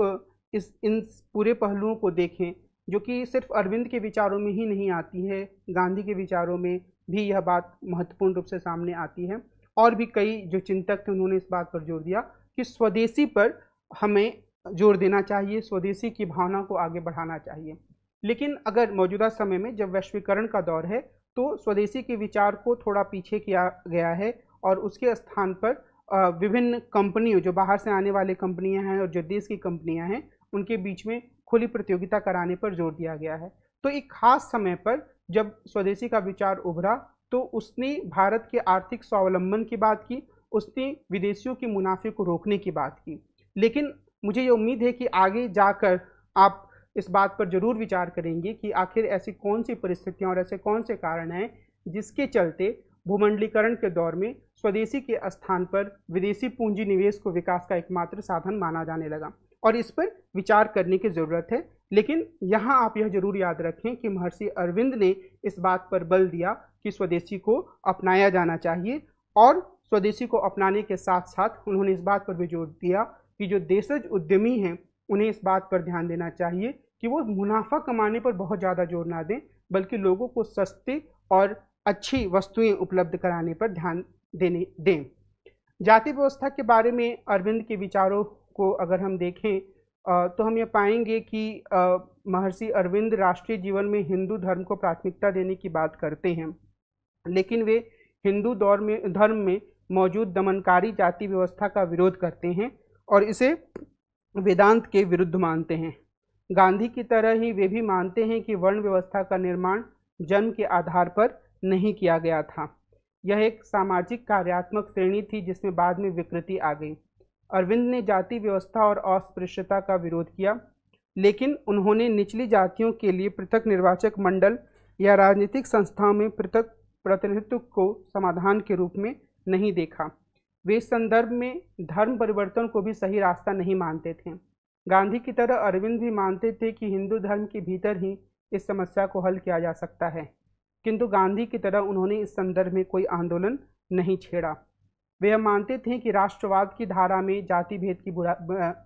इस इन पूरे पहलुओं को देखें जो कि सिर्फ अरविंद के विचारों में ही नहीं आती है गांधी के विचारों में भी यह बात महत्वपूर्ण रूप से सामने आती है और भी कई जो चिंतक थे उन्होंने इस बात पर जोर दिया कि स्वदेशी पर हमें जोर देना चाहिए स्वदेशी की भावना को आगे बढ़ाना चाहिए लेकिन अगर मौजूदा समय में जब वैश्वीकरण का दौर है तो स्वदेशी के विचार को थोड़ा पीछे किया गया है और उसके स्थान पर विभिन्न कंपनियों जो बाहर से आने वाली कंपनियां हैं और जो देश की कंपनियां हैं उनके बीच में खुली प्रतियोगिता कराने पर जोर दिया गया है तो एक खास समय पर जब स्वदेशी का विचार उभरा तो उसने भारत के आर्थिक स्वावलंबन की बात की उसने विदेशियों के मुनाफे को रोकने की बात की लेकिन मुझे ये उम्मीद है कि आगे जाकर आप इस बात पर ज़रूर विचार करेंगे कि आखिर ऐसी कौन सी परिस्थितियाँ और ऐसे कौन से कारण हैं जिसके चलते भूमंडलीकरण के दौर में स्वदेशी के स्थान पर विदेशी पूंजी निवेश को विकास का एकमात्र साधन माना जाने लगा और इस पर विचार करने की ज़रूरत है लेकिन यहाँ आप यह जरूर याद रखें कि महर्षि अरविंद ने इस बात पर बल दिया कि स्वदेशी को अपनाया जाना चाहिए और स्वदेशी को अपनाने के साथ साथ उन्होंने इस बात पर भी जोर दिया कि जो देशज उद्यमी हैं उन्हें इस बात पर ध्यान देना चाहिए कि वो मुनाफा कमाने पर बहुत ज़्यादा जोर ना दें बल्कि लोगों को सस्ते और अच्छी वस्तुएं उपलब्ध कराने पर ध्यान देने दें जाति व्यवस्था के बारे में अरविंद के विचारों को अगर हम देखें तो हम ये पाएंगे कि महर्षि अरविंद राष्ट्रीय जीवन में हिंदू धर्म को प्राथमिकता देने की बात करते हैं लेकिन वे हिंदू दौर में धर्म में मौजूद दमनकारी जाति व्यवस्था का विरोध करते हैं और इसे वेदांत के विरुद्ध मानते हैं गांधी की तरह ही वे भी मानते हैं कि वर्ण व्यवस्था का निर्माण जन्म के आधार पर नहीं किया गया था यह एक सामाजिक कार्यात्मक श्रेणी थी जिसमें बाद में विकृति आ गई अरविंद ने जाति व्यवस्था और अस्पृश्यता का विरोध किया लेकिन उन्होंने निचली जातियों के लिए पृथक निर्वाचक मंडल या राजनीतिक संस्थाओं में पृथक प्रतिनिधित्व को समाधान के रूप में नहीं देखा वे इस संदर्भ में धर्म परिवर्तन को भी सही रास्ता नहीं मानते थे गांधी की तरह अरविंद भी मानते थे कि हिंदू धर्म के भीतर ही इस समस्या को हल किया जा सकता है किंतु गांधी की तरह उन्होंने इस संदर्भ में कोई आंदोलन नहीं छेड़ा वे मानते थे कि राष्ट्रवाद की धारा में जाति भेद की बुरा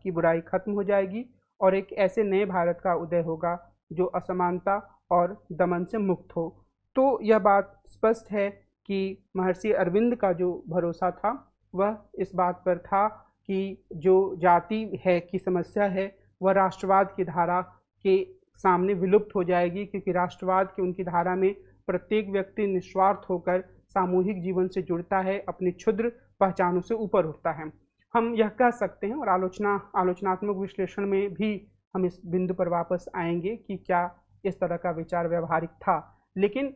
की बुराई खत्म हो जाएगी और एक ऐसे नए भारत का उदय होगा जो असमानता और दमन से मुक्त हो तो यह बात स्पष्ट है कि महर्षि अरविंद का जो भरोसा था वह इस बात पर था कि जो जाति है की समस्या है वह राष्ट्रवाद की धारा के सामने विलुप्त हो जाएगी क्योंकि राष्ट्रवाद की उनकी धारा में प्रत्येक व्यक्ति निस्वार्थ होकर सामूहिक जीवन से जुड़ता है अपनी क्षुद्र पहचानों से ऊपर उठता है हम यह कह सकते हैं और आलोचना आलोचनात्मक विश्लेषण में भी हम इस बिंदु पर वापस आएंगे कि क्या इस तरह का विचार व्यवहारिक था लेकिन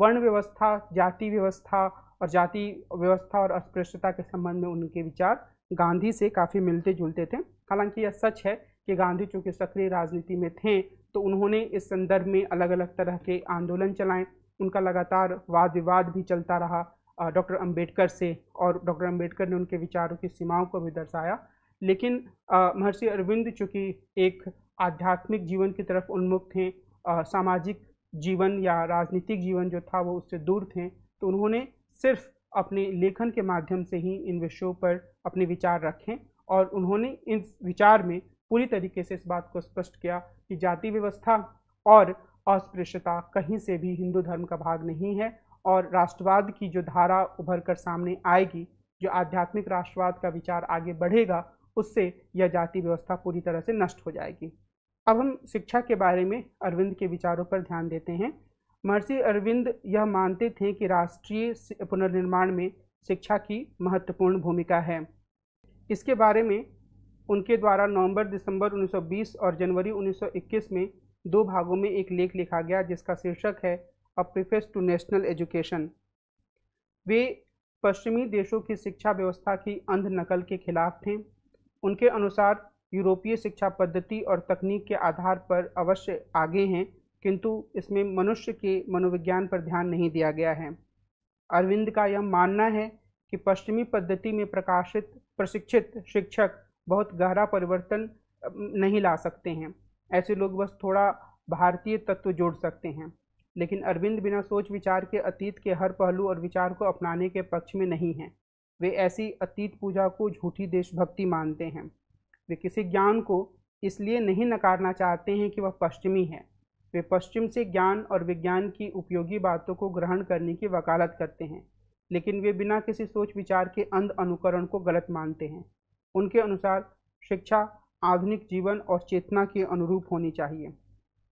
वर्ण व्यवस्था जाति व्यवस्था और जाति व्यवस्था और अस्पृश्यता के संबंध में उनके विचार गांधी से काफ़ी मिलते जुलते थे हालांकि यह सच है कि गांधी चूँकि सक्रिय राजनीति में थे तो उन्होंने इस संदर्भ में अलग अलग तरह के आंदोलन चलाएं उनका लगातार वाद विवाद भी चलता रहा डॉक्टर अंबेडकर से और डॉक्टर अंबेडकर ने उनके विचारों की सीमाओं को भी दर्शाया लेकिन महर्षि अरविंद चूँकि एक आध्यात्मिक जीवन की तरफ उन्मुख थे सामाजिक जीवन या राजनीतिक जीवन जो था वो उससे दूर थे तो उन्होंने सिर्फ अपने लेखन के माध्यम से ही इन विषयों पर अपने विचार रखें और उन्होंने इस विचार में पूरी तरीके से इस बात को स्पष्ट किया कि जाति व्यवस्था और अस्पृश्यता कहीं से भी हिंदू धर्म का भाग नहीं है और राष्ट्रवाद की जो धारा उभर कर सामने आएगी जो आध्यात्मिक राष्ट्रवाद का विचार आगे बढ़ेगा उससे यह जाति व्यवस्था पूरी तरह से नष्ट हो जाएगी अब हम शिक्षा के बारे में अरविंद के विचारों पर ध्यान देते हैं महर्षि अरविंद यह मानते थे कि राष्ट्रीय पुनर्निर्माण में शिक्षा की महत्वपूर्ण भूमिका है इसके बारे में उनके द्वारा नवंबर दिसंबर 1920 और जनवरी 1921 में दो भागों में एक लेख लिखा गया जिसका शीर्षक है a preface to national education वे पश्चिमी देशों की शिक्षा व्यवस्था की अंध नकल के खिलाफ थे उनके अनुसार यूरोपीय शिक्षा पद्धति और तकनीक के आधार पर अवश्य आगे हैं किंतु इसमें मनुष्य के मनोविज्ञान पर ध्यान नहीं दिया गया है अरविंद का यह मानना है कि पश्चिमी पद्धति में प्रकाशित प्रशिक्षित शिक्षक बहुत गहरा परिवर्तन नहीं ला सकते हैं ऐसे लोग बस थोड़ा भारतीय तत्व जोड़ सकते हैं लेकिन अरविंद बिना सोच विचार के अतीत के हर पहलू और विचार को अपनाने के पक्ष में नहीं हैं वे ऐसी अतीत पूजा को झूठी देशभक्ति मानते हैं वे किसी ज्ञान को इसलिए नहीं नकारना चाहते हैं कि वह पश्चिमी है वे पश्चिम से ज्ञान और विज्ञान की उपयोगी बातों को ग्रहण करने की वकालत करते हैं लेकिन वे बिना किसी सोच विचार के अंध अनुकरण को गलत मानते हैं उनके अनुसार शिक्षा आधुनिक जीवन और चेतना के अनुरूप होनी चाहिए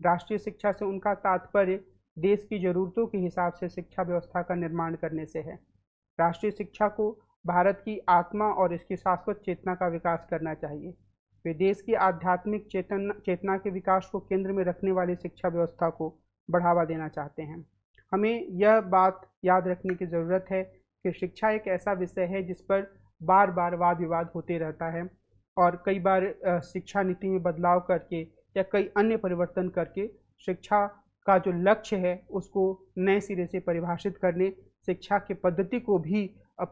राष्ट्रीय शिक्षा से उनका तात्पर्य देश की ज़रूरतों के हिसाब से शिक्षा व्यवस्था का निर्माण करने से है राष्ट्रीय शिक्षा को भारत की आत्मा और इसकी शाश्वत चेतना का विकास करना चाहिए वे देश की आध्यात्मिक चेतन चेतना के विकास को केंद्र में रखने वाली शिक्षा व्यवस्था को बढ़ावा देना चाहते हैं हमें यह बात याद रखने की ज़रूरत है कि शिक्षा एक ऐसा विषय है जिस पर बार बार वाद विवाद होते रहता है और कई बार शिक्षा नीति में बदलाव करके या कई अन्य परिवर्तन करके शिक्षा का जो लक्ष्य है उसको नए सिरे से परिभाषित करने शिक्षा के पद्धति को भी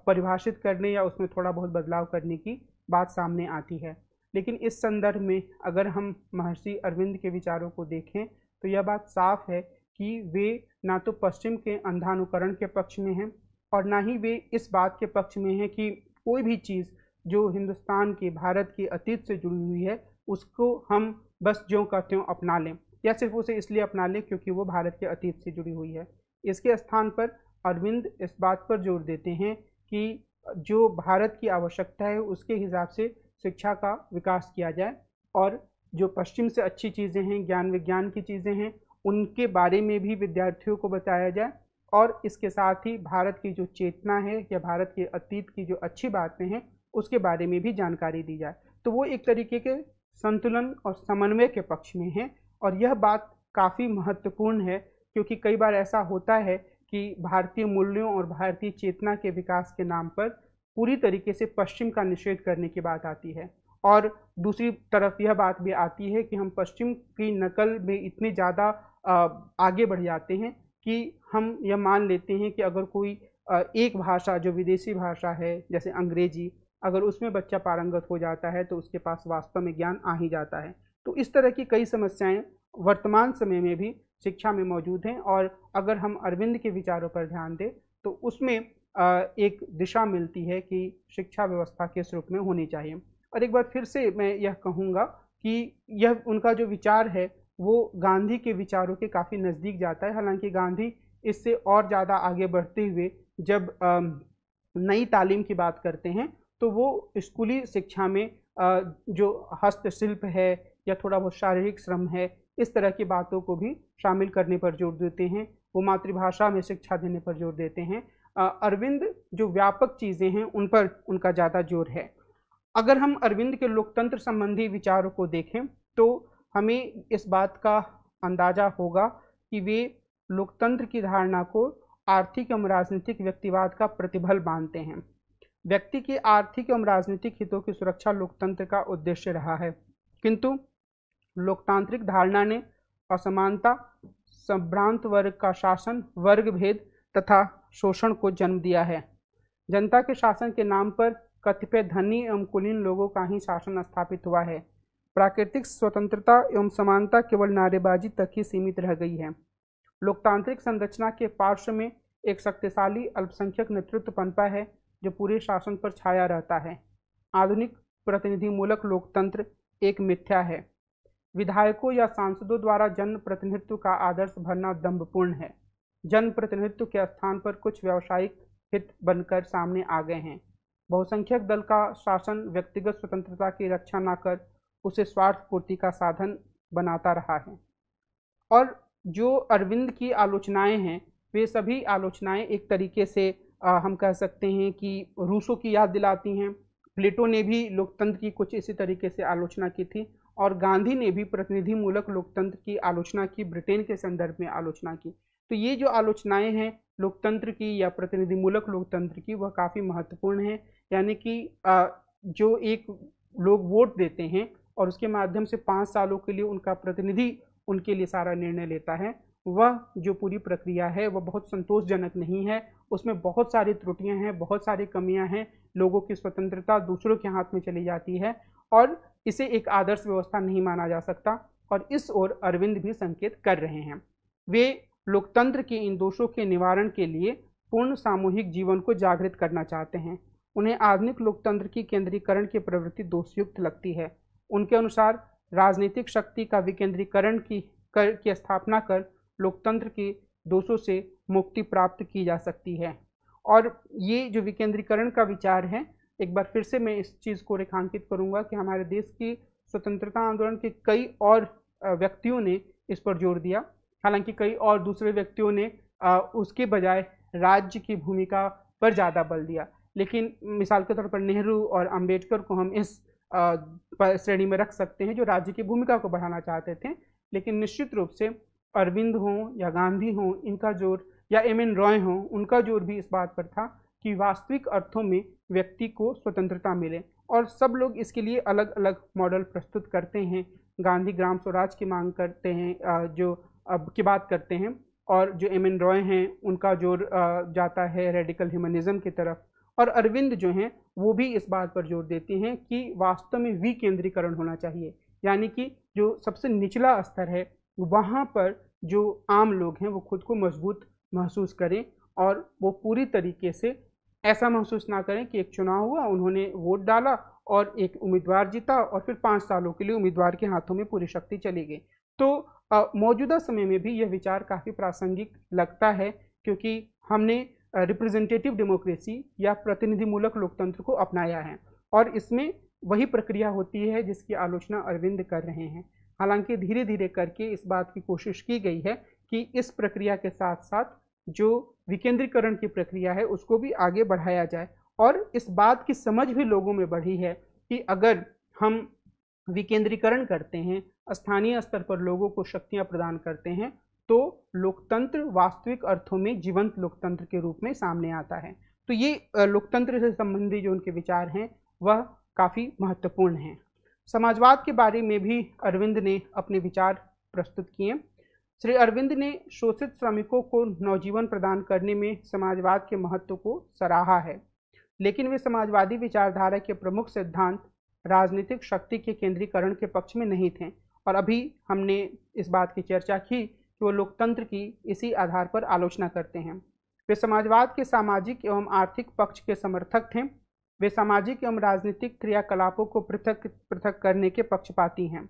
परिभाषित करने या उसमें थोड़ा बहुत बदलाव करने की बात सामने आती है लेकिन इस संदर्भ में अगर हम महर्षि अरविंद के विचारों को देखें तो यह बात साफ है कि वे ना तो पश्चिम के अंधानुकरण के पक्ष में हैं और ना ही वे इस बात के पक्ष में हैं कि कोई भी चीज़ जो हिंदुस्तान की भारत की अतीत से जुड़ी हुई है उसको हम बस जो का त्यों अपना लें या सिर्फ उसे इसलिए अपना लें क्योंकि वो भारत के अतीत से जुड़ी हुई है इसके स्थान पर अरविंद इस बात पर जोर देते हैं कि जो भारत की आवश्यकता है उसके हिसाब से शिक्षा का विकास किया जाए और जो पश्चिम से अच्छी चीज़ें हैं ज्ञान विज्ञान की चीज़ें हैं उनके बारे में भी विद्यार्थियों को बताया जाए और इसके साथ ही भारत की जो चेतना है या भारत के अतीत की जो अच्छी बातें हैं उसके बारे में भी जानकारी दी जाए तो वो एक तरीके के संतुलन और समन्वय के पक्ष में हैं और यह बात काफ़ी महत्वपूर्ण है क्योंकि कई बार ऐसा होता है कि भारतीय मूल्यों और भारतीय चेतना के विकास के नाम पर पूरी तरीके से पश्चिम का निषेध करने की बात आती है और दूसरी तरफ यह बात भी आती है कि हम पश्चिम की नकल में इतने ज़्यादा आगे बढ़ जाते हैं कि हम यह मान लेते हैं कि अगर कोई एक भाषा जो विदेशी भाषा है जैसे अंग्रेजी अगर उसमें बच्चा पारंगत हो जाता है तो उसके पास वास्तव में ज्ञान आ ही जाता है तो इस तरह की कई समस्याएं वर्तमान समय में भी शिक्षा में मौजूद हैं और अगर हम अरविंद के विचारों पर ध्यान दें तो उसमें एक दिशा मिलती है कि शिक्षा व्यवस्था किस रूप में होनी चाहिए और एक बार फिर से मैं यह कहूँगा कि यह उनका जो विचार है वो गांधी के विचारों के काफ़ी नज़दीक जाता है हालांकि गांधी इससे और ज़्यादा आगे बढ़ते हुए जब नई तालीम की बात करते हैं तो वो स्कूली शिक्षा में जो हस्तशिल्प है या थोड़ा बहुत शारीरिक श्रम है इस तरह की बातों को भी शामिल करने पर जोर देते हैं वो मातृभाषा में शिक्षा देने पर जोर देते हैं अरविंद जो व्यापक चीज़ें हैं उन पर उनका ज़्यादा जोर है अगर हम अरविंद के लोकतंत्र संबंधी विचारों को देखें तो हमें इस बात का अंदाज़ा होगा कि वे लोकतंत्र की धारणा को आर्थिक एवं राजनीतिक व्यक्तिवाद का प्रतिबल मानते हैं व्यक्ति की आर्थिक एवं राजनीतिक हितों की सुरक्षा लोकतंत्र का उद्देश्य रहा है किंतु लोकतांत्रिक धारणा ने असमानता संभ्रांत वर्ग का शासन वर्ग भेद तथा शोषण को जन्म दिया है जनता के शासन के नाम पर कतिपय धनी एवं कुलीन लोगों का ही शासन स्थापित हुआ है प्राकृतिक स्वतंत्रता एवं समानता केवल नारेबाजी तक ही सीमित रह गई है लोकतांत्रिक संरचना के पार्श्व में एक शक्तिशाली अल्पसंख्यक नेतृत्व पनपा है जो पूरे शासन पर छाया रहता है आधुनिक प्रतिनिधिमूलक लोकतंत्र एक मिथ्या है विधायकों या सांसदों द्वारा जन प्रतिनिधित्व का आदर्श भरना दम्भपूर्ण है जन प्रतिनिधित्व के स्थान पर कुछ व्यावसायिक हित बनकर सामने आ गए हैं बहुसंख्यक दल का शासन व्यक्तिगत स्वतंत्रता की रक्षा न कर उसे स्वार्थ पूर्ति का साधन बनाता रहा है और जो अरविंद की आलोचनाएं हैं वे सभी आलोचनाएं एक तरीके से आ, हम कह सकते हैं कि रूसों की याद दिलाती हैं प्लेटो ने भी लोकतंत्र की कुछ इसी तरीके से आलोचना की थी और गांधी ने भी प्रतिनिधि मूलक लोकतंत्र की आलोचना की ब्रिटेन के संदर्भ में आलोचना की तो ये जो आलोचनाएं हैं लोकतंत्र की या प्रतिनिधि मूलक लोकतंत्र की वह काफ़ी महत्वपूर्ण है यानी कि जो एक लोग वोट देते हैं और उसके माध्यम से पाँच सालों के लिए उनका प्रतिनिधि उनके लिए सारा निर्णय लेता है वह जो पूरी प्रक्रिया है वह बहुत संतोषजनक नहीं है उसमें बहुत सारी त्रुटियां हैं बहुत सारी कमियां हैं लोगों की स्वतंत्रता दूसरों के हाथ में चली जाती है और इसे एक आदर्श व्यवस्था नहीं माना जा सकता और इस ओर अरविंद भी संकेत कर रहे हैं वे लोकतंत्र के इन दोषों के निवारण के लिए पूर्ण सामूहिक जीवन को जागृत करना चाहते हैं उन्हें आधुनिक लोकतंत्र की केंद्रीकरण की प्रवृत्ति दोषयुक्त लगती है उनके अनुसार राजनीतिक शक्ति का विकेंद्रीकरण की कर की स्थापना कर लोकतंत्र के दोषों से मुक्ति प्राप्त की जा सकती है और ये जो विकेंद्रीकरण का विचार है एक बार फिर से मैं इस चीज़ को रेखांकित करूँगा कि हमारे देश की स्वतंत्रता आंदोलन के कई और व्यक्तियों ने इस पर जोर दिया हालांकि कई और दूसरे व्यक्तियों ने उसके बजाय राज्य की भूमिका पर ज़्यादा बल दिया लेकिन मिसाल के तौर पर नेहरू और अंबेडकर को हम इस श्रेणी में रख सकते हैं जो राज्य की भूमिका को बढ़ाना चाहते थे लेकिन निश्चित रूप से अरविंद हों या गांधी हों इनका जोर या एम एन रॉय हों उनका जोर भी इस बात पर था कि वास्तविक अर्थों में व्यक्ति को स्वतंत्रता मिले और सब लोग इसके लिए अलग अलग मॉडल प्रस्तुत करते हैं गांधी ग्राम स्वराज की मांग करते हैं जो अब की बात करते हैं और जो एम एन रॉय हैं उनका जोर जाता है रेडिकल ह्यूमनिज्म की तरफ और अरविंद जो हैं वो भी इस बात पर जोर देते हैं कि वास्तव में विकेंद्रीकरण होना चाहिए यानी कि जो सबसे निचला स्तर है वहाँ पर जो आम लोग हैं वो खुद को मजबूत महसूस करें और वो पूरी तरीके से ऐसा महसूस ना करें कि एक चुनाव हुआ उन्होंने वोट डाला और एक उम्मीदवार जीता और फिर पाँच सालों के लिए उम्मीदवार के हाथों में पूरी शक्ति चली गई तो मौजूदा समय में भी यह विचार काफ़ी प्रासंगिक लगता है क्योंकि हमने रिप्रेजेंटेटिव डेमोक्रेसी या प्रतिनिधिमूलक लोकतंत्र को अपनाया है और इसमें वही प्रक्रिया होती है जिसकी आलोचना अरविंद कर रहे हैं हालांकि धीरे धीरे करके इस बात की कोशिश की गई है कि इस प्रक्रिया के साथ साथ जो विकेंद्रीकरण की प्रक्रिया है उसको भी आगे बढ़ाया जाए और इस बात की समझ भी लोगों में बढ़ी है कि अगर हम विकेंद्रीकरण करते हैं स्थानीय स्तर पर लोगों को शक्तियां प्रदान करते हैं तो लोकतंत्र वास्तविक अर्थों में जीवंत लोकतंत्र के रूप में सामने आता है तो ये लोकतंत्र से संबंधी जो उनके विचार हैं वह काफ़ी महत्वपूर्ण हैं समाजवाद के बारे में भी अरविंद ने अपने विचार प्रस्तुत किए श्री अरविंद ने शोषित श्रमिकों को नवजीवन प्रदान करने में समाजवाद के महत्व को सराहा है लेकिन वे समाजवादी विचारधारा के प्रमुख सिद्धांत राजनीतिक शक्ति के केंद्रीकरण के पक्ष में नहीं थे और अभी हमने इस बात की चर्चा की कि वो लोकतंत्र की इसी आधार पर आलोचना करते हैं वे समाजवाद के सामाजिक एवं आर्थिक पक्ष के समर्थक थे वे सामाजिक एवं राजनीतिक क्रियाकलापों को पृथक पृथक करने के पक्षपाती हैं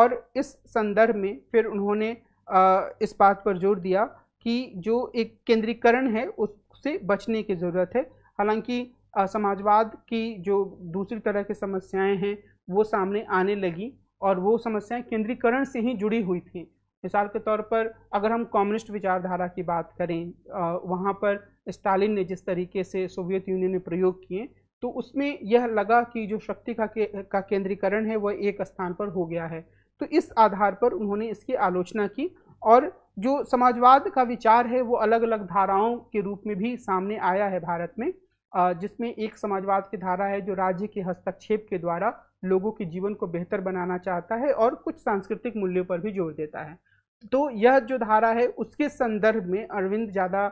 और इस संदर्भ में फिर उन्होंने इस बात पर जोर दिया कि जो एक केंद्रीकरण है उससे बचने की ज़रूरत है हालांकि समाजवाद की जो दूसरी तरह की समस्याएं हैं वो सामने आने लगी और वो समस्याएं केंद्रीकरण से ही जुड़ी हुई थी मिसाल के तौर पर अगर हम कम्युनिस्ट विचारधारा की बात करें वहाँ पर स्टालिन ने जिस तरीके से सोवियत यूनियन ने प्रयोग किए तो उसमें यह लगा कि जो शक्ति का के, का केंद्रीकरण है वह एक स्थान पर हो गया है तो इस आधार पर उन्होंने इसकी आलोचना की और जो समाजवाद का विचार है वो अलग अलग धाराओं के रूप में भी सामने आया है भारत में जिसमें एक समाजवाद की धारा है जो राज्य के हस्तक्षेप के द्वारा लोगों के जीवन को बेहतर बनाना चाहता है और कुछ सांस्कृतिक मूल्यों पर भी जोर देता है तो यह जो धारा है उसके संदर्भ में अरविंद ज़्यादा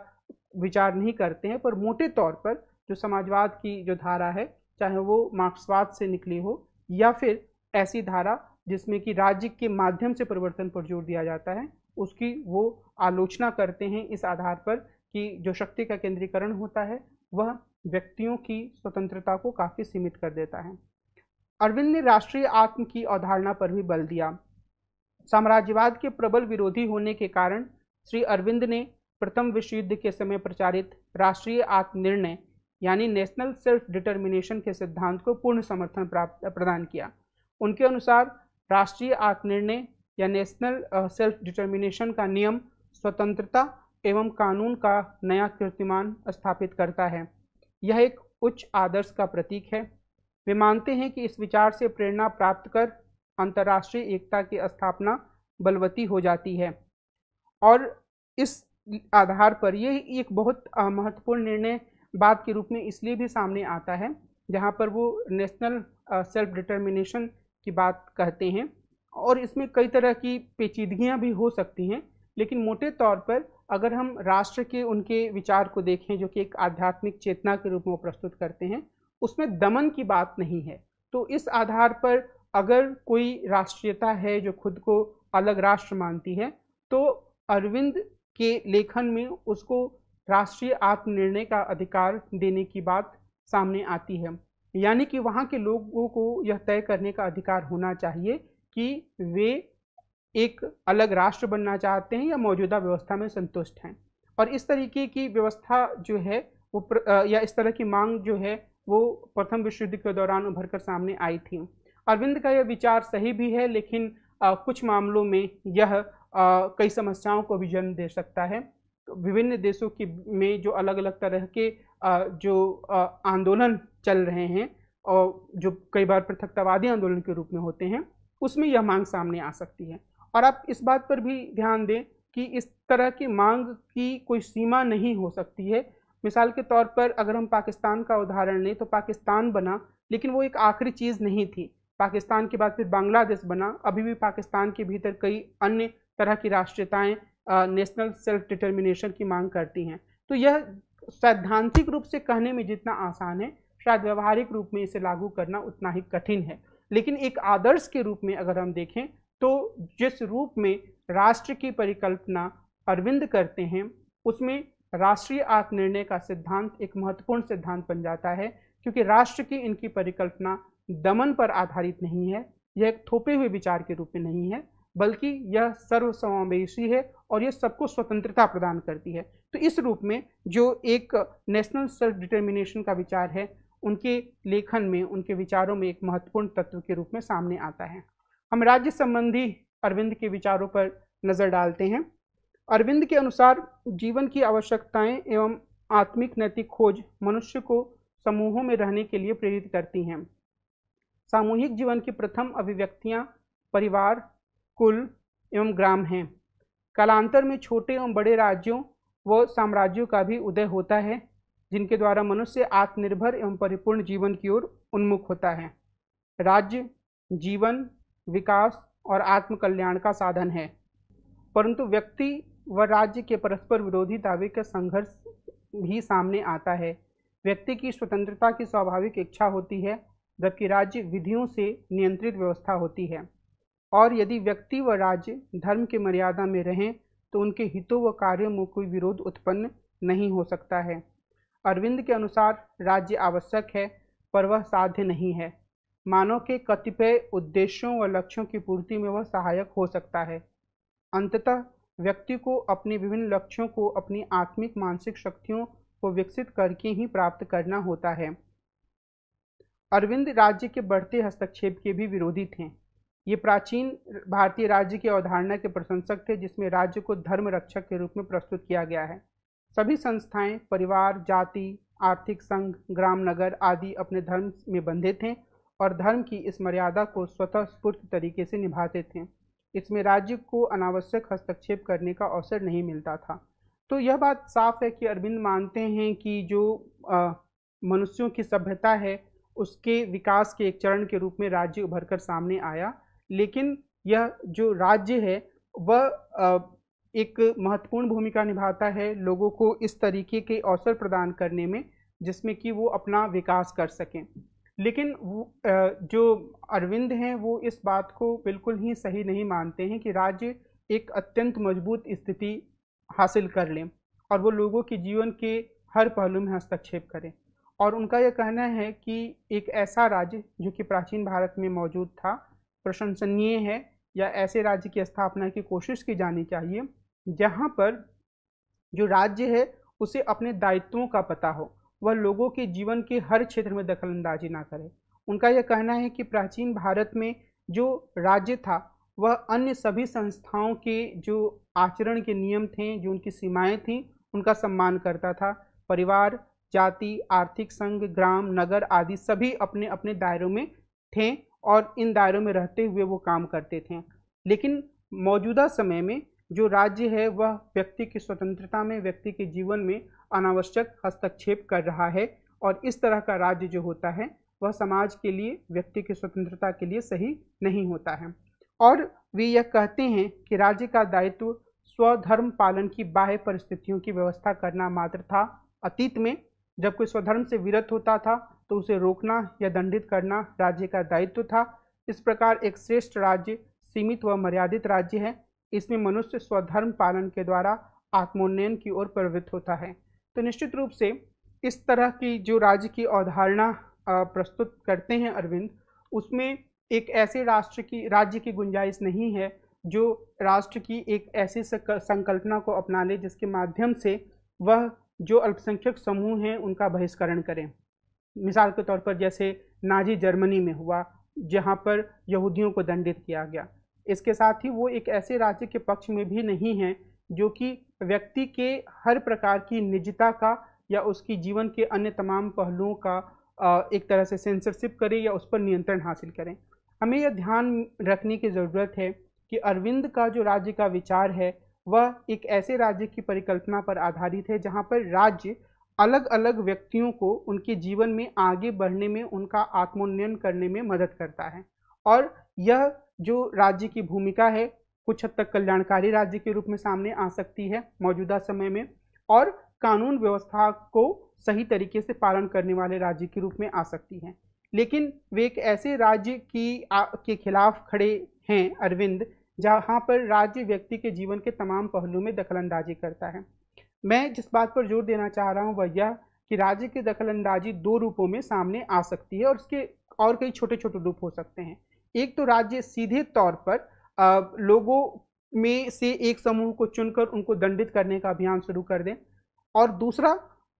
विचार नहीं करते हैं पर मोटे तौर पर जो समाजवाद की जो धारा है चाहे वो मार्क्सवाद से निकली हो या फिर ऐसी धारा जिसमें कि राज्य के माध्यम से परिवर्तन पर जोर दिया जाता है उसकी वो आलोचना करते हैं इस आधार पर कि जो शक्ति का केंद्रीकरण होता है वह व्यक्तियों की स्वतंत्रता को काफ़ी सीमित कर देता है अरविंद ने राष्ट्रीय आत्म की अवधारणा पर भी बल दिया साम्राज्यवाद के प्रबल विरोधी होने के कारण श्री अरविंद ने प्रथम विश्व युद्ध के समय प्रचारित राष्ट्रीय आत्मनिर्णय यानी नेशनल सेल्फ डिटर्मिनेशन के सिद्धांत को पूर्ण समर्थन प्राप्त प्रदान किया उनके अनुसार राष्ट्रीय आत्मनिर्णय या नेशनल सेल्फ डिटर्मिनेशन का नियम स्वतंत्रता एवं कानून का नया कीर्तिमान स्थापित करता है यह एक उच्च आदर्श का प्रतीक है वे मानते हैं कि इस विचार से प्रेरणा प्राप्त कर अंतर्राष्ट्रीय एकता की स्थापना बलवती हो जाती है और इस आधार पर यह एक बहुत महत्वपूर्ण निर्णय बात के रूप में इसलिए भी सामने आता है जहाँ पर वो नेशनल सेल्फ डिटर्मिनेशन की बात कहते हैं और इसमें कई तरह की पेचीदगियाँ भी हो सकती हैं लेकिन मोटे तौर पर अगर हम राष्ट्र के उनके विचार को देखें जो कि एक आध्यात्मिक चेतना के रूप में वो प्रस्तुत करते हैं उसमें दमन की बात नहीं है तो इस आधार पर अगर कोई राष्ट्रीयता है जो खुद को अलग राष्ट्र मानती है तो अरविंद के लेखन में उसको राष्ट्रीय आत्मनिर्णय का अधिकार देने की बात सामने आती है यानी कि वहाँ के लोगों को यह तय करने का अधिकार होना चाहिए कि वे एक अलग राष्ट्र बनना चाहते हैं या मौजूदा व्यवस्था में संतुष्ट हैं और इस तरीके की व्यवस्था जो है वो प्र, या इस तरह की मांग जो है वो प्रथम विश्व युद्ध के दौरान उभर कर सामने आई थी अरविंद का यह विचार सही भी है लेकिन आ, कुछ मामलों में यह आ, कई समस्याओं को भी जन्म दे सकता है विभिन्न देशों की में जो अलग अलग तरह के जो आंदोलन चल रहे हैं और जो कई बार पृथकतावादी आंदोलन के रूप में होते हैं उसमें यह मांग सामने आ सकती है और आप इस बात पर भी ध्यान दें कि इस तरह की मांग की कोई सीमा नहीं हो सकती है मिसाल के तौर पर अगर हम पाकिस्तान का उदाहरण लें तो पाकिस्तान बना लेकिन वो एक आखिरी चीज़ नहीं थी पाकिस्तान के बाद फिर बांग्लादेश बना अभी भी पाकिस्तान के भीतर कई अन्य तरह की राष्ट्रीयताएँ नेशनल सेल्फ डिटर्मिनेशन की मांग करती हैं तो यह सैद्धांतिक रूप से कहने में जितना आसान है शायद व्यवहारिक रूप में इसे लागू करना उतना ही कठिन है लेकिन एक आदर्श के रूप में अगर हम देखें तो जिस रूप में राष्ट्र की परिकल्पना अरविंद करते हैं उसमें राष्ट्रीय आत्मनिर्णय का सिद्धांत एक महत्वपूर्ण सिद्धांत बन जाता है क्योंकि राष्ट्र की इनकी परिकल्पना दमन पर आधारित नहीं है यह एक थोपे हुए विचार के रूप में नहीं है बल्कि यह सर्वसमावेशी है और ये सबको स्वतंत्रता प्रदान करती है तो इस रूप में जो एक नेशनल सेल्फ डिटर्मिनेशन का विचार है उनके लेखन में उनके विचारों में एक महत्वपूर्ण तत्व के रूप में सामने आता है हम राज्य संबंधी अरविंद के विचारों पर नज़र डालते हैं अरविंद के अनुसार जीवन की आवश्यकताएं एवं आत्मिक नैतिक खोज मनुष्य को समूहों में रहने के लिए प्रेरित करती हैं सामूहिक जीवन की प्रथम अभिव्यक्तियां परिवार कुल एवं ग्राम हैं कालांतर में छोटे एवं बड़े राज्यों व साम्राज्यों का भी उदय होता है जिनके द्वारा मनुष्य आत्मनिर्भर एवं परिपूर्ण जीवन की ओर उन्मुख होता है राज्य जीवन विकास और आत्मकल्याण का साधन है परंतु व्यक्ति व राज्य के परस्पर विरोधी दावे का संघर्ष भी सामने आता है व्यक्ति की स्वतंत्रता की स्वाभाविक इच्छा होती है जबकि राज्य विधियों से नियंत्रित व्यवस्था होती है और यदि व्यक्ति व राज्य धर्म के मर्यादा में रहें तो उनके हितों व कार्यों में कोई विरोध उत्पन्न नहीं हो सकता है अरविंद के अनुसार राज्य आवश्यक है पर वह साध्य नहीं है मानव के कतिपय उद्देश्यों व लक्ष्यों की पूर्ति में वह सहायक हो सकता है अंततः व्यक्ति को अपने विभिन्न लक्ष्यों को अपनी आत्मिक मानसिक शक्तियों को विकसित करके ही प्राप्त करना होता है अरविंद राज्य के बढ़ते हस्तक्षेप के भी विरोधी थे ये प्राचीन भारतीय राज्य की अवधारणा के प्रशंसक थे जिसमें राज्य को धर्म रक्षक के रूप में प्रस्तुत किया गया है सभी संस्थाएं परिवार जाति आर्थिक संघ ग्राम नगर आदि अपने धर्म में बंधे थे और धर्म की इस मर्यादा को स्वतः स्फूर्त तरीके से निभाते थे इसमें राज्य को अनावश्यक हस्तक्षेप करने का अवसर नहीं मिलता था तो यह बात साफ है कि अरविंद मानते हैं कि जो मनुष्यों की सभ्यता है उसके विकास के एक चरण के रूप में राज्य उभर कर सामने आया लेकिन यह जो राज्य है वह एक महत्वपूर्ण भूमिका निभाता है लोगों को इस तरीके के अवसर प्रदान करने में जिसमें कि वो अपना विकास कर सकें लेकिन वो जो अरविंद हैं वो इस बात को बिल्कुल ही सही नहीं मानते हैं कि राज्य एक अत्यंत मजबूत स्थिति हासिल कर लें और वो लोगों के जीवन के हर पहलू में हस्तक्षेप करें और उनका यह कहना है कि एक ऐसा राज्य जो कि प्राचीन भारत में मौजूद था प्रशंसनीय है या ऐसे राज्य की स्थापना की कोशिश की जानी चाहिए जहाँ पर जो राज्य है उसे अपने दायित्वों का पता हो वह लोगों के जीवन के हर क्षेत्र में दखलंदाजी ना करे उनका यह कहना है कि प्राचीन भारत में जो राज्य था वह अन्य सभी संस्थाओं के जो आचरण के नियम थे जो उनकी सीमाएं थीं उनका सम्मान करता था परिवार जाति आर्थिक संघ ग्राम नगर आदि सभी अपने अपने दायरों में थे और इन दायरों में रहते हुए वो काम करते थे लेकिन मौजूदा समय में जो राज्य है वह व्यक्ति की स्वतंत्रता में व्यक्ति के जीवन में अनावश्यक हस्तक्षेप कर रहा है और इस तरह का राज्य जो होता है वह समाज के लिए व्यक्ति की स्वतंत्रता के लिए सही नहीं होता है और वे यह कहते हैं कि राज्य का दायित्व स्वधर्म पालन की बाह्य परिस्थितियों की व्यवस्था करना मात्र था अतीत में जब कोई स्वधर्म से विरत होता था तो उसे रोकना या दंडित करना राज्य का दायित्व था इस प्रकार एक श्रेष्ठ राज्य सीमित व मर्यादित राज्य है इसमें मनुष्य स्वधर्म पालन के द्वारा आत्मोन्नयन की ओर प्रवृत्त होता है तो निश्चित रूप से इस तरह की जो राज्य की अवधारणा प्रस्तुत करते हैं अरविंद उसमें एक ऐसे राष्ट्र की राज्य की गुंजाइश नहीं है जो राष्ट्र की एक ऐसी संकल्पना को अपना ले जिसके माध्यम से वह जो अल्पसंख्यक समूह हैं उनका बहिष्करण करें मिसाल के तौर पर जैसे नाजी जर्मनी में हुआ जहाँ पर यहूदियों को दंडित किया गया इसके साथ ही वो एक ऐसे राज्य के पक्ष में भी नहीं हैं जो कि व्यक्ति के हर प्रकार की निजता का या उसकी जीवन के अन्य तमाम पहलुओं का एक तरह से सेंसरशिप करें या उस पर नियंत्रण हासिल करें हमें यह ध्यान रखने की ज़रूरत है कि अरविंद का जो राज्य का विचार है वह एक ऐसे राज्य की परिकल्पना पर आधारित है जहाँ पर राज्य अलग अलग व्यक्तियों को उनके जीवन में आगे बढ़ने में उनका आत्मोन्नयन करने में मदद करता है और यह जो राज्य की भूमिका है कुछ हद तक कल्याणकारी राज्य के रूप में सामने आ सकती है मौजूदा समय में और कानून व्यवस्था को सही तरीके से पालन करने वाले राज्य के रूप में आ सकती है लेकिन वे एक ऐसे राज्य की आ, के खिलाफ खड़े हैं अरविंद जहाँ पर राज्य व्यक्ति के जीवन के तमाम पहलुओं में दखलंदाजी करता है मैं जिस बात पर जोर देना चाह रहा हूँ वह यह कि राज्य की दखलंदाजी दो रूपों में सामने आ सकती है और इसके और कई छोटे छोटे रूप हो सकते हैं एक तो राज्य सीधे तौर पर लोगों में से एक समूह को चुनकर उनको दंडित करने का अभियान शुरू कर दें और दूसरा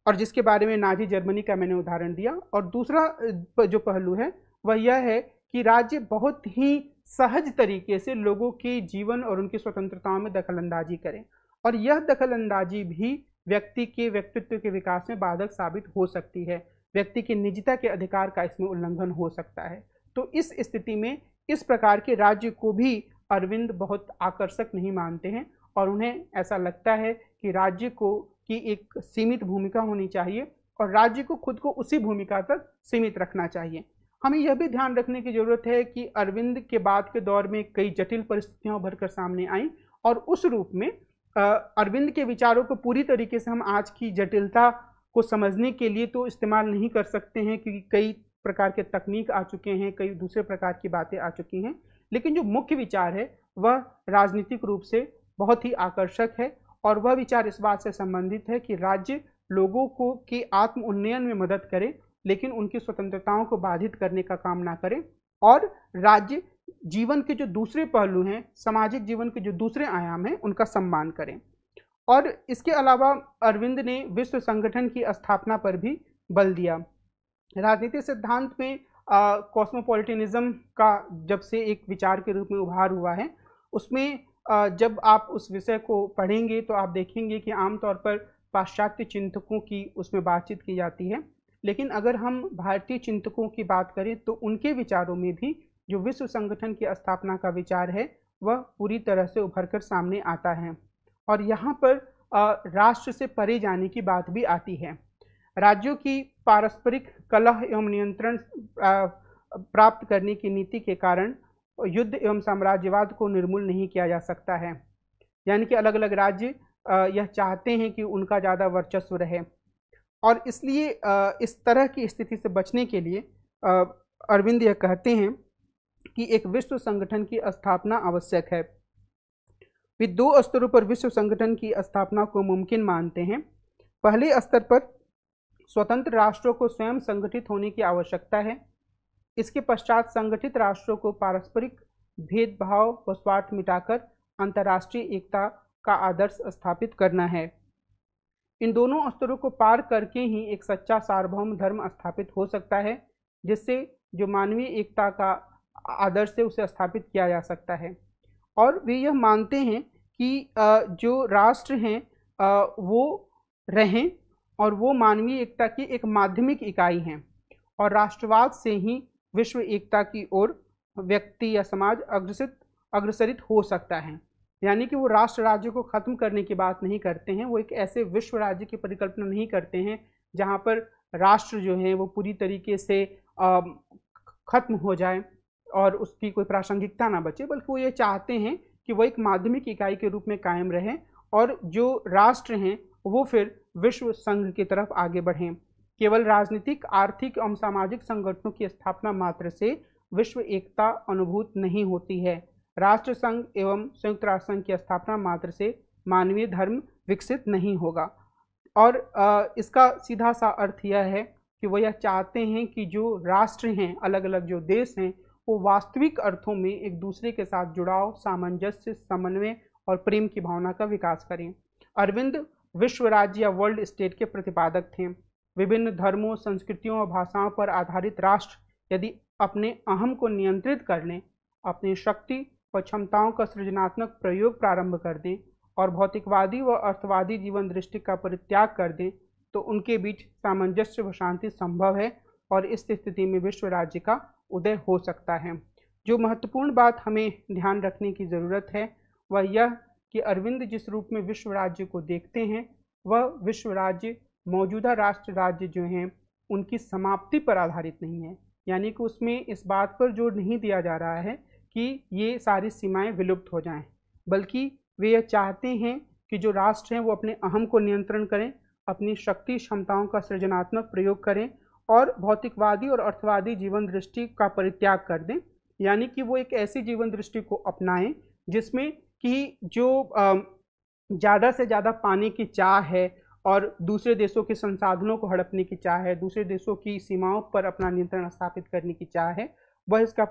और जिसके बारे में नाजी जर्मनी का मैंने उदाहरण दिया और दूसरा जो पहलू है वह यह है कि राज्य बहुत ही सहज तरीके से लोगों के जीवन और उनकी स्वतंत्रताओं में दखलंदाजी करें और यह दखलंदाजी भी व्यक्ति के व्यक्तित्व के विकास में बाधक साबित हो सकती है व्यक्ति की निजता के अधिकार का इसमें उल्लंघन हो सकता है तो इस स्थिति में इस प्रकार के राज्य को भी अरविंद बहुत आकर्षक नहीं मानते हैं और उन्हें ऐसा लगता है कि राज्य को की एक सीमित भूमिका होनी चाहिए और राज्य को खुद को उसी भूमिका तक सीमित रखना चाहिए हमें यह भी ध्यान रखने की ज़रूरत है कि अरविंद के बाद के दौर में कई जटिल परिस्थितियाँ उभर कर सामने आई और उस रूप में अरविंद के विचारों को पूरी तरीके से हम आज की जटिलता को समझने के लिए तो इस्तेमाल नहीं कर सकते हैं क्योंकि कई प्रकार के तकनीक आ चुके हैं कई दूसरे प्रकार की बातें आ चुकी हैं लेकिन जो मुख्य विचार है वह राजनीतिक रूप से बहुत ही आकर्षक है और वह विचार इस बात से संबंधित है कि राज्य लोगों को के आत्म उन्नयन में मदद करें लेकिन उनकी स्वतंत्रताओं को बाधित करने का काम ना करें और राज्य जीवन के जो दूसरे पहलू हैं सामाजिक जीवन के जो दूसरे आयाम हैं उनका सम्मान करें और इसके अलावा अरविंद ने विश्व संगठन की स्थापना पर भी बल दिया राजनीतिक सिद्धांत में कॉस्मोपॉलिटिनिज्म का जब से एक विचार के रूप में उभार हुआ है उसमें आ, जब आप उस विषय को पढ़ेंगे तो आप देखेंगे कि आमतौर पर पाश्चात्य चिंतकों की उसमें बातचीत की जाती है लेकिन अगर हम भारतीय चिंतकों की बात करें तो उनके विचारों में भी जो विश्व संगठन की स्थापना का विचार है वह पूरी तरह से उभर कर सामने आता है और यहाँ पर राष्ट्र से परे जाने की बात भी आती है राज्यों की पारस्परिक कलह एवं नियंत्रण प्राप्त करने की नीति के कारण युद्ध एवं साम्राज्यवाद को निर्मूल नहीं किया जा सकता है यानी कि अलग अलग राज्य यह चाहते हैं कि उनका ज़्यादा वर्चस्व रहे और इसलिए इस तरह की स्थिति से बचने के लिए अरविंद यह कहते हैं कि एक विश्व संगठन की स्थापना आवश्यक है वे दो स्तरों पर विश्व संगठन की स्थापना को मुमकिन मानते हैं पहले स्तर पर स्वतंत्र राष्ट्रों को स्वयं संगठित होने की आवश्यकता है इसके पश्चात संगठित राष्ट्रों को पारस्परिक भेदभाव व स्वार्थ मिटाकर अंतर्राष्ट्रीय एकता का आदर्श स्थापित करना है इन दोनों स्तरों को पार करके ही एक सच्चा सार्वभौम धर्म स्थापित हो सकता है जिससे जो मानवीय एकता का आदर्श है उसे स्थापित किया जा सकता है और वे यह मानते हैं कि जो राष्ट्र हैं वो रहें और वो मानवीय एकता की एक माध्यमिक इकाई हैं और राष्ट्रवाद से ही विश्व एकता की ओर व्यक्ति या समाज अग्रसित अग्रसरित हो सकता है यानी कि वो राष्ट्र राज्य को ख़त्म करने की बात नहीं करते हैं वो एक ऐसे विश्व राज्य की परिकल्पना नहीं करते हैं जहाँ पर राष्ट्र जो है वो पूरी तरीके से ख़त्म हो जाए और उसकी कोई प्रासंगिकता ना बचे बल्कि वो ये चाहते हैं कि वो एक माध्यमिक इकाई के रूप में कायम रहें और जो राष्ट्र हैं वो फिर विश्व संघ की तरफ आगे बढ़ें केवल राजनीतिक आर्थिक एवं सामाजिक संगठनों की स्थापना मात्र से विश्व एकता अनुभूत नहीं होती है राष्ट्र संघ एवं संयुक्त राष्ट्र संघ की स्थापना मात्र से मानवीय धर्म विकसित नहीं होगा और इसका सीधा सा अर्थ यह है कि वह यह चाहते हैं कि जो राष्ट्र हैं अलग अलग जो देश हैं वो वास्तविक अर्थों में एक दूसरे के साथ जुड़ाव सामंजस्य समन्वय और प्रेम की भावना का विकास करें अरविंद विश्व राज्य या वर्ल्ड स्टेट के प्रतिपादक थे विभिन्न धर्मों संस्कृतियों और भाषाओं पर आधारित राष्ट्र यदि अपने अहम को नियंत्रित कर लें अपनी शक्ति व क्षमताओं का सृजनात्मक प्रयोग प्रारंभ कर दें और भौतिकवादी व अर्थवादी जीवन दृष्टि का परित्याग कर दें तो उनके बीच सामंजस्य व शांति संभव है और इस स्थिति में विश्व राज्य का उदय हो सकता है जो महत्वपूर्ण बात हमें ध्यान रखने की ज़रूरत है वह यह कि अरविंद जिस रूप में विश्व राज्य को देखते हैं वह विश्व राज्य मौजूदा राष्ट्र राज्य जो हैं उनकी समाप्ति पर आधारित नहीं है यानी कि उसमें इस बात पर जोर नहीं दिया जा रहा है कि ये सारी सीमाएं विलुप्त हो जाएं बल्कि वे यह चाहते हैं कि जो राष्ट्र हैं वो अपने अहम को नियंत्रण करें अपनी शक्ति क्षमताओं का सृजनात्मक प्रयोग करें और भौतिकवादी और अर्थवादी जीवन दृष्टि का परित्याग कर दें यानी कि वो एक ऐसी जीवन दृष्टि को अपनाएं जिसमें कि जो ज़्यादा से ज़्यादा पाने की चाह है और दूसरे देशों के संसाधनों को हड़पने की चाह है दूसरे देशों की सीमाओं पर अपना नियंत्रण स्थापित करने की चाह है वह इसका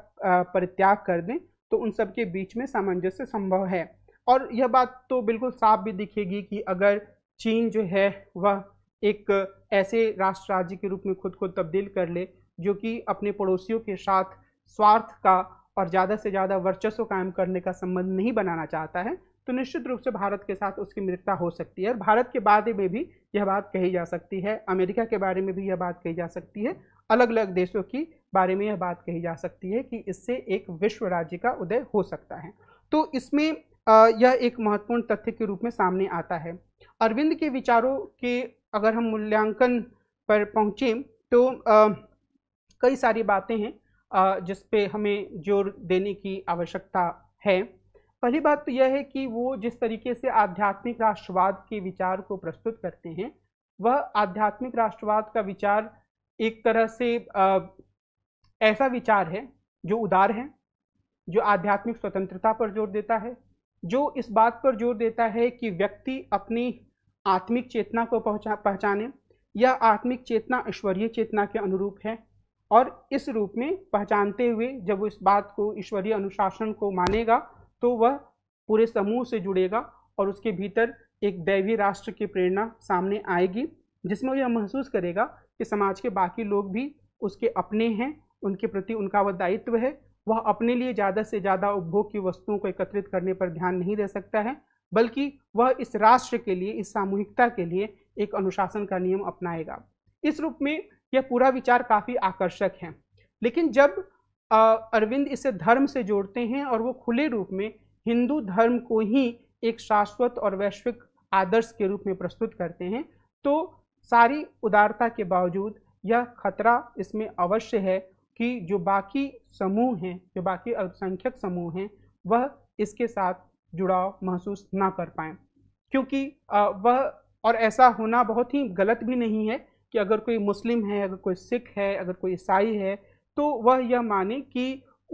परित्याग कर दें तो उन सब के बीच में सामंजस्य संभव है और यह बात तो बिल्कुल साफ भी दिखेगी कि अगर चीन जो है वह एक ऐसे राष्ट्र राज्य के रूप में खुद को तब्दील कर ले जो कि अपने पड़ोसियों के साथ स्वार्थ का और ज़्यादा से ज़्यादा वर्चस्व कायम करने का संबंध नहीं बनाना चाहता है तो निश्चित रूप से भारत के साथ उसकी मित्रता हो सकती है और भारत के बारे में भी यह बात कही जा सकती है अमेरिका के बारे में भी यह बात कही जा सकती है अलग अलग देशों की बारे में यह बात कही जा सकती है कि इससे एक विश्व राज्य का उदय हो सकता है तो इसमें यह एक महत्वपूर्ण तथ्य के रूप में सामने आता है अरविंद के विचारों के अगर हम मूल्यांकन पर पहुँचे तो कई सारी बातें हैं जिस पे हमें जोर देने की आवश्यकता है पहली बात तो यह है कि वो जिस तरीके से आध्यात्मिक राष्ट्रवाद के विचार को प्रस्तुत करते हैं वह आध्यात्मिक राष्ट्रवाद का विचार एक तरह से आ, ऐसा विचार है जो उदार है जो आध्यात्मिक स्वतंत्रता पर जोर देता है जो इस बात पर जोर देता है कि व्यक्ति अपनी आत्मिक चेतना को पहुँचा पहचाने या आत्मिक चेतना ईश्वरीय चेतना के अनुरूप है और इस रूप में पहचानते हुए जब वो इस बात को ईश्वरीय अनुशासन को मानेगा तो वह पूरे समूह से जुड़ेगा और उसके भीतर एक दैवी राष्ट्र की प्रेरणा सामने आएगी जिसमें यह महसूस करेगा कि समाज के बाकी लोग भी उसके अपने हैं उनके प्रति उनका वह दायित्व है वह अपने लिए ज़्यादा से ज़्यादा उपभोग की वस्तुओं को एकत्रित करने पर ध्यान नहीं दे सकता है बल्कि वह इस राष्ट्र के लिए इस सामूहिकता के लिए एक अनुशासन का नियम अपनाएगा इस रूप में यह पूरा विचार काफ़ी आकर्षक है लेकिन जब अरविंद इसे धर्म से जोड़ते हैं और वो खुले रूप में हिंदू धर्म को ही एक शाश्वत और वैश्विक आदर्श के रूप में प्रस्तुत करते हैं तो सारी उदारता के बावजूद यह खतरा इसमें अवश्य है कि जो बाकी समूह हैं जो बाकी अल्पसंख्यक समूह हैं वह इसके साथ जुड़ाव महसूस ना कर पाएँ क्योंकि वह और ऐसा होना बहुत ही गलत भी नहीं है कि अगर कोई मुस्लिम है अगर कोई सिख है अगर कोई ईसाई है तो वह यह माने कि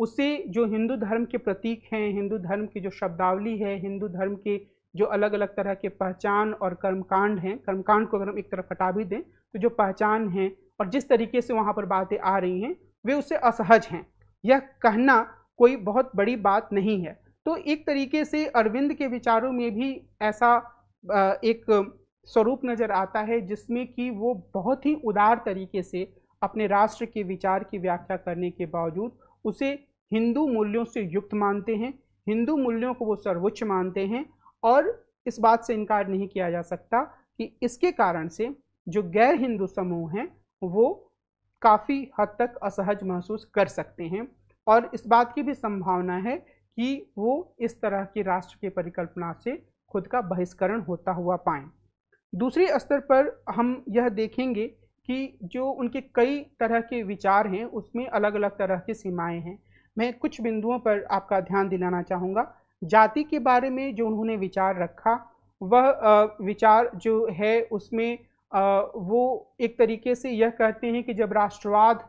उसे जो हिंदू धर्म के प्रतीक हैं हिंदू धर्म की जो शब्दावली है हिंदू धर्म के जो अलग अलग तरह के पहचान और कर्मकांड हैं कर्मकांड को अगर हम एक तरफ हटा भी दें तो जो पहचान हैं और जिस तरीके से वहाँ पर बातें आ रही हैं वे उससे असहज हैं यह कहना कोई बहुत बड़ी बात नहीं है तो एक तरीके से अरविंद के विचारों में भी ऐसा एक स्वरूप नज़र आता है जिसमें कि वो बहुत ही उदार तरीके से अपने राष्ट्र के विचार की व्याख्या करने के बावजूद उसे हिंदू मूल्यों से युक्त मानते हैं हिंदू मूल्यों को वो सर्वोच्च मानते हैं और इस बात से इनकार नहीं किया जा सकता कि इसके कारण से जो गैर हिंदू समूह हैं वो काफ़ी हद तक असहज महसूस कर सकते हैं और इस बात की भी संभावना है कि वो इस तरह की राष्ट्र की परिकल्पना से खुद का बहिष्करण होता हुआ पाए दूसरे स्तर पर हम यह देखेंगे कि जो उनके कई तरह के विचार हैं उसमें अलग अलग तरह की सीमाएं हैं मैं कुछ बिंदुओं पर आपका ध्यान दिलाना चाहूँगा जाति के बारे में जो उन्होंने विचार रखा वह विचार जो है उसमें वो एक तरीके से यह कहते हैं कि जब राष्ट्रवाद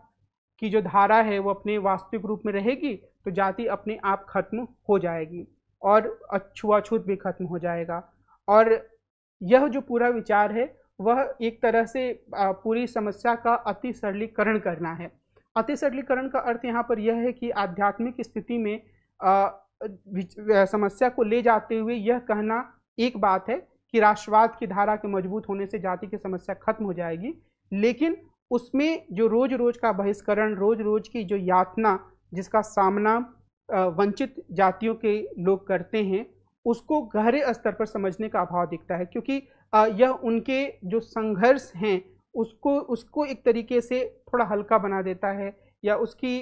की जो धारा है वो अपने वास्तविक रूप में रहेगी तो जाति अपने आप खत्म हो जाएगी और छुआछूत भी खत्म हो जाएगा और यह जो पूरा विचार है वह एक तरह से पूरी समस्या का अति सरलीकरण करना है अति सरलीकरण का अर्थ यहाँ पर यह है कि आध्यात्मिक स्थिति में समस्या को ले जाते हुए यह कहना एक बात है कि राष्ट्रवाद की धारा के मजबूत होने से जाति की समस्या खत्म हो जाएगी लेकिन उसमें जो रोज रोज का बहिष्करण रोज रोज की जो यातना जिसका सामना वंचित जातियों के लोग करते हैं उसको गहरे स्तर पर समझने का अभाव दिखता है क्योंकि यह उनके जो संघर्ष हैं उसको उसको एक तरीके से थोड़ा हल्का बना देता है या उसकी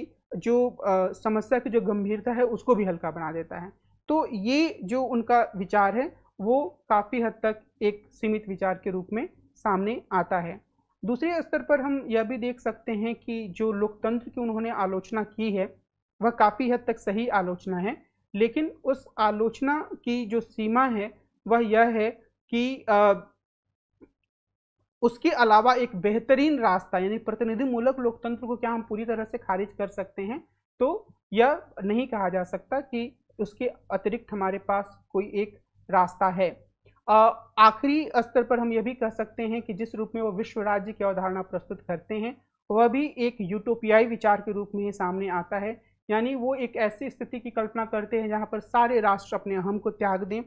जो आ, समस्या की जो गंभीरता है उसको भी हल्का बना देता है तो ये जो उनका विचार है वो काफ़ी हद तक एक सीमित विचार के रूप में सामने आता है दूसरे स्तर पर हम यह भी देख सकते हैं कि जो लोकतंत्र की उन्होंने आलोचना की है वह काफ़ी हद तक सही आलोचना है लेकिन उस आलोचना की जो सीमा है वह यह है कि आ, उसके अलावा एक बेहतरीन रास्ता यानी प्रतिनिधि मूलक लोकतंत्र को क्या हम पूरी तरह से खारिज कर सकते हैं तो यह नहीं कहा जा सकता कि उसके अतिरिक्त हमारे पास कोई एक रास्ता है आखिरी स्तर पर हम यह भी कह सकते हैं कि जिस रूप में वो विश्व राज्य की अवधारणा प्रस्तुत करते हैं वह भी एक यूटोपियाई विचार के रूप में ही सामने आता है यानी वो एक ऐसी स्थिति की कल्पना करते हैं जहाँ पर सारे राष्ट्र अपने अहम को त्याग दें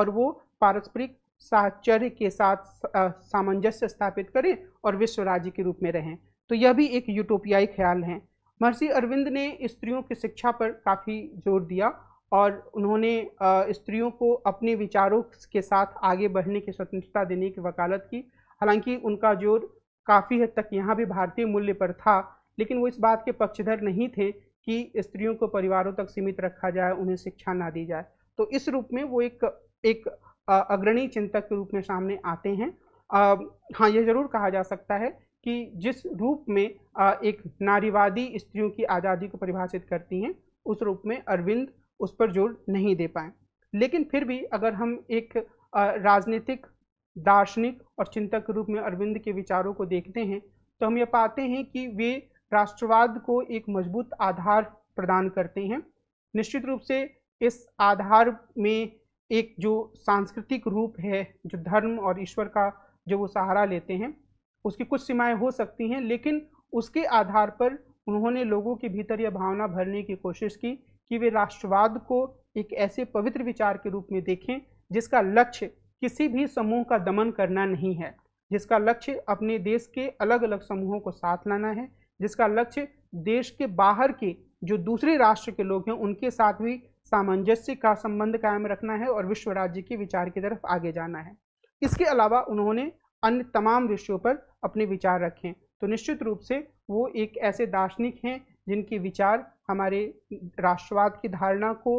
और वो पारस्परिक साहचर्य के साथ सामंजस्य स्थापित करें और विश्व राज्य के रूप में रहें तो यह भी एक यूटोपियाई ख्याल है महर्षि अरविंद ने स्त्रियों की शिक्षा पर काफ़ी जोर दिया और उन्होंने स्त्रियों को अपने विचारों के साथ आगे बढ़ने की स्वतंत्रता देने की वकालत की हालांकि उनका जोर काफ़ी हद तक यहाँ भी भारतीय मूल्य पर था लेकिन वो इस बात के पक्षधर नहीं थे कि स्त्रियों को परिवारों तक सीमित रखा जाए उन्हें शिक्षा ना दी जाए तो इस रूप में वो एक एक अग्रणी चिंतक के रूप में सामने आते हैं हाँ ये ज़रूर कहा जा सकता है कि जिस रूप में एक नारीवादी स्त्रियों की आज़ादी को परिभाषित करती हैं उस रूप में अरविंद उस पर जोर नहीं दे पाए लेकिन फिर भी अगर हम एक राजनीतिक दार्शनिक और चिंतक के रूप में अरविंद के विचारों को देखते हैं तो हम ये पाते हैं कि वे राष्ट्रवाद को एक मजबूत आधार प्रदान करते हैं निश्चित रूप से इस आधार में एक जो सांस्कृतिक रूप है जो धर्म और ईश्वर का जो वो सहारा लेते हैं उसकी कुछ सीमाएं हो सकती हैं लेकिन उसके आधार पर उन्होंने लोगों के भीतर यह भावना भरने की कोशिश की कि वे राष्ट्रवाद को एक ऐसे पवित्र विचार के रूप में देखें जिसका लक्ष्य किसी भी समूह का दमन करना नहीं है जिसका लक्ष्य अपने देश के अलग अलग समूहों को साथ लाना है जिसका लक्ष्य देश के बाहर के जो दूसरे राष्ट्र के लोग हैं उनके साथ भी सामंजस्य का संबंध कायम रखना है और विश्व राज्य के विचार की तरफ आगे जाना है इसके अलावा उन्होंने अन्य तमाम विषयों पर अपने विचार रखे तो निश्चित रूप से वो एक ऐसे दार्शनिक हैं जिनके विचार हमारे राष्ट्रवाद की धारणा को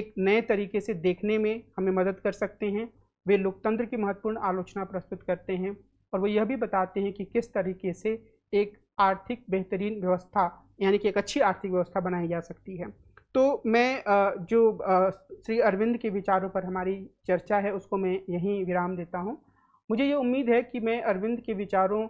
एक नए तरीके से देखने में हमें मदद कर सकते हैं वे लोकतंत्र की महत्वपूर्ण आलोचना प्रस्तुत करते हैं और वो यह भी बताते हैं कि किस तरीके से एक आर्थिक बेहतरीन व्यवस्था यानी कि एक अच्छी आर्थिक व्यवस्था बनाई जा सकती है तो मैं जो श्री अरविंद के विचारों पर हमारी चर्चा है उसको मैं यहीं विराम देता हूँ मुझे ये उम्मीद है कि मैं अरविंद के विचारों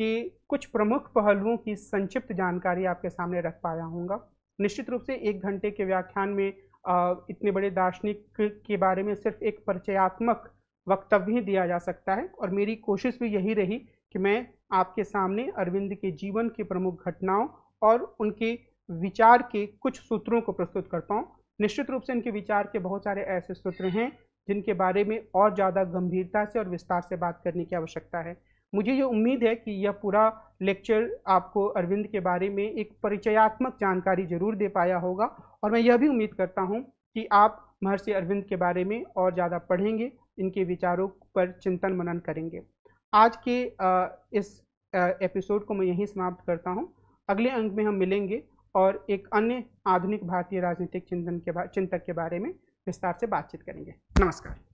के कुछ प्रमुख पहलुओं की संक्षिप्त जानकारी आपके सामने रख पाया हूँगा निश्चित रूप से एक घंटे के व्याख्यान में इतने बड़े दार्शनिक के बारे में सिर्फ एक परिचयात्मक वक्तव्य ही दिया जा सकता है और मेरी कोशिश भी यही रही कि मैं आपके सामने अरविंद के जीवन की प्रमुख घटनाओं और उनके विचार के कुछ सूत्रों को प्रस्तुत करता हूँ निश्चित रूप से इनके विचार के बहुत सारे ऐसे सूत्र हैं जिनके बारे में और ज़्यादा गंभीरता से और विस्तार से बात करने की आवश्यकता है मुझे ये उम्मीद है कि यह पूरा लेक्चर आपको अरविंद के बारे में एक परिचयात्मक जानकारी जरूर दे पाया होगा और मैं यह भी उम्मीद करता हूँ कि आप महर्षि अरविंद के बारे में और ज़्यादा पढ़ेंगे इनके विचारों पर चिंतन मनन करेंगे आज के इस एपिसोड को मैं यहीं समाप्त करता हूँ अगले अंक में हम मिलेंगे और एक अन्य आधुनिक भारतीय राजनीतिक चिंतन के चिंतक के बारे में विस्तार से बातचीत करेंगे नमस्कार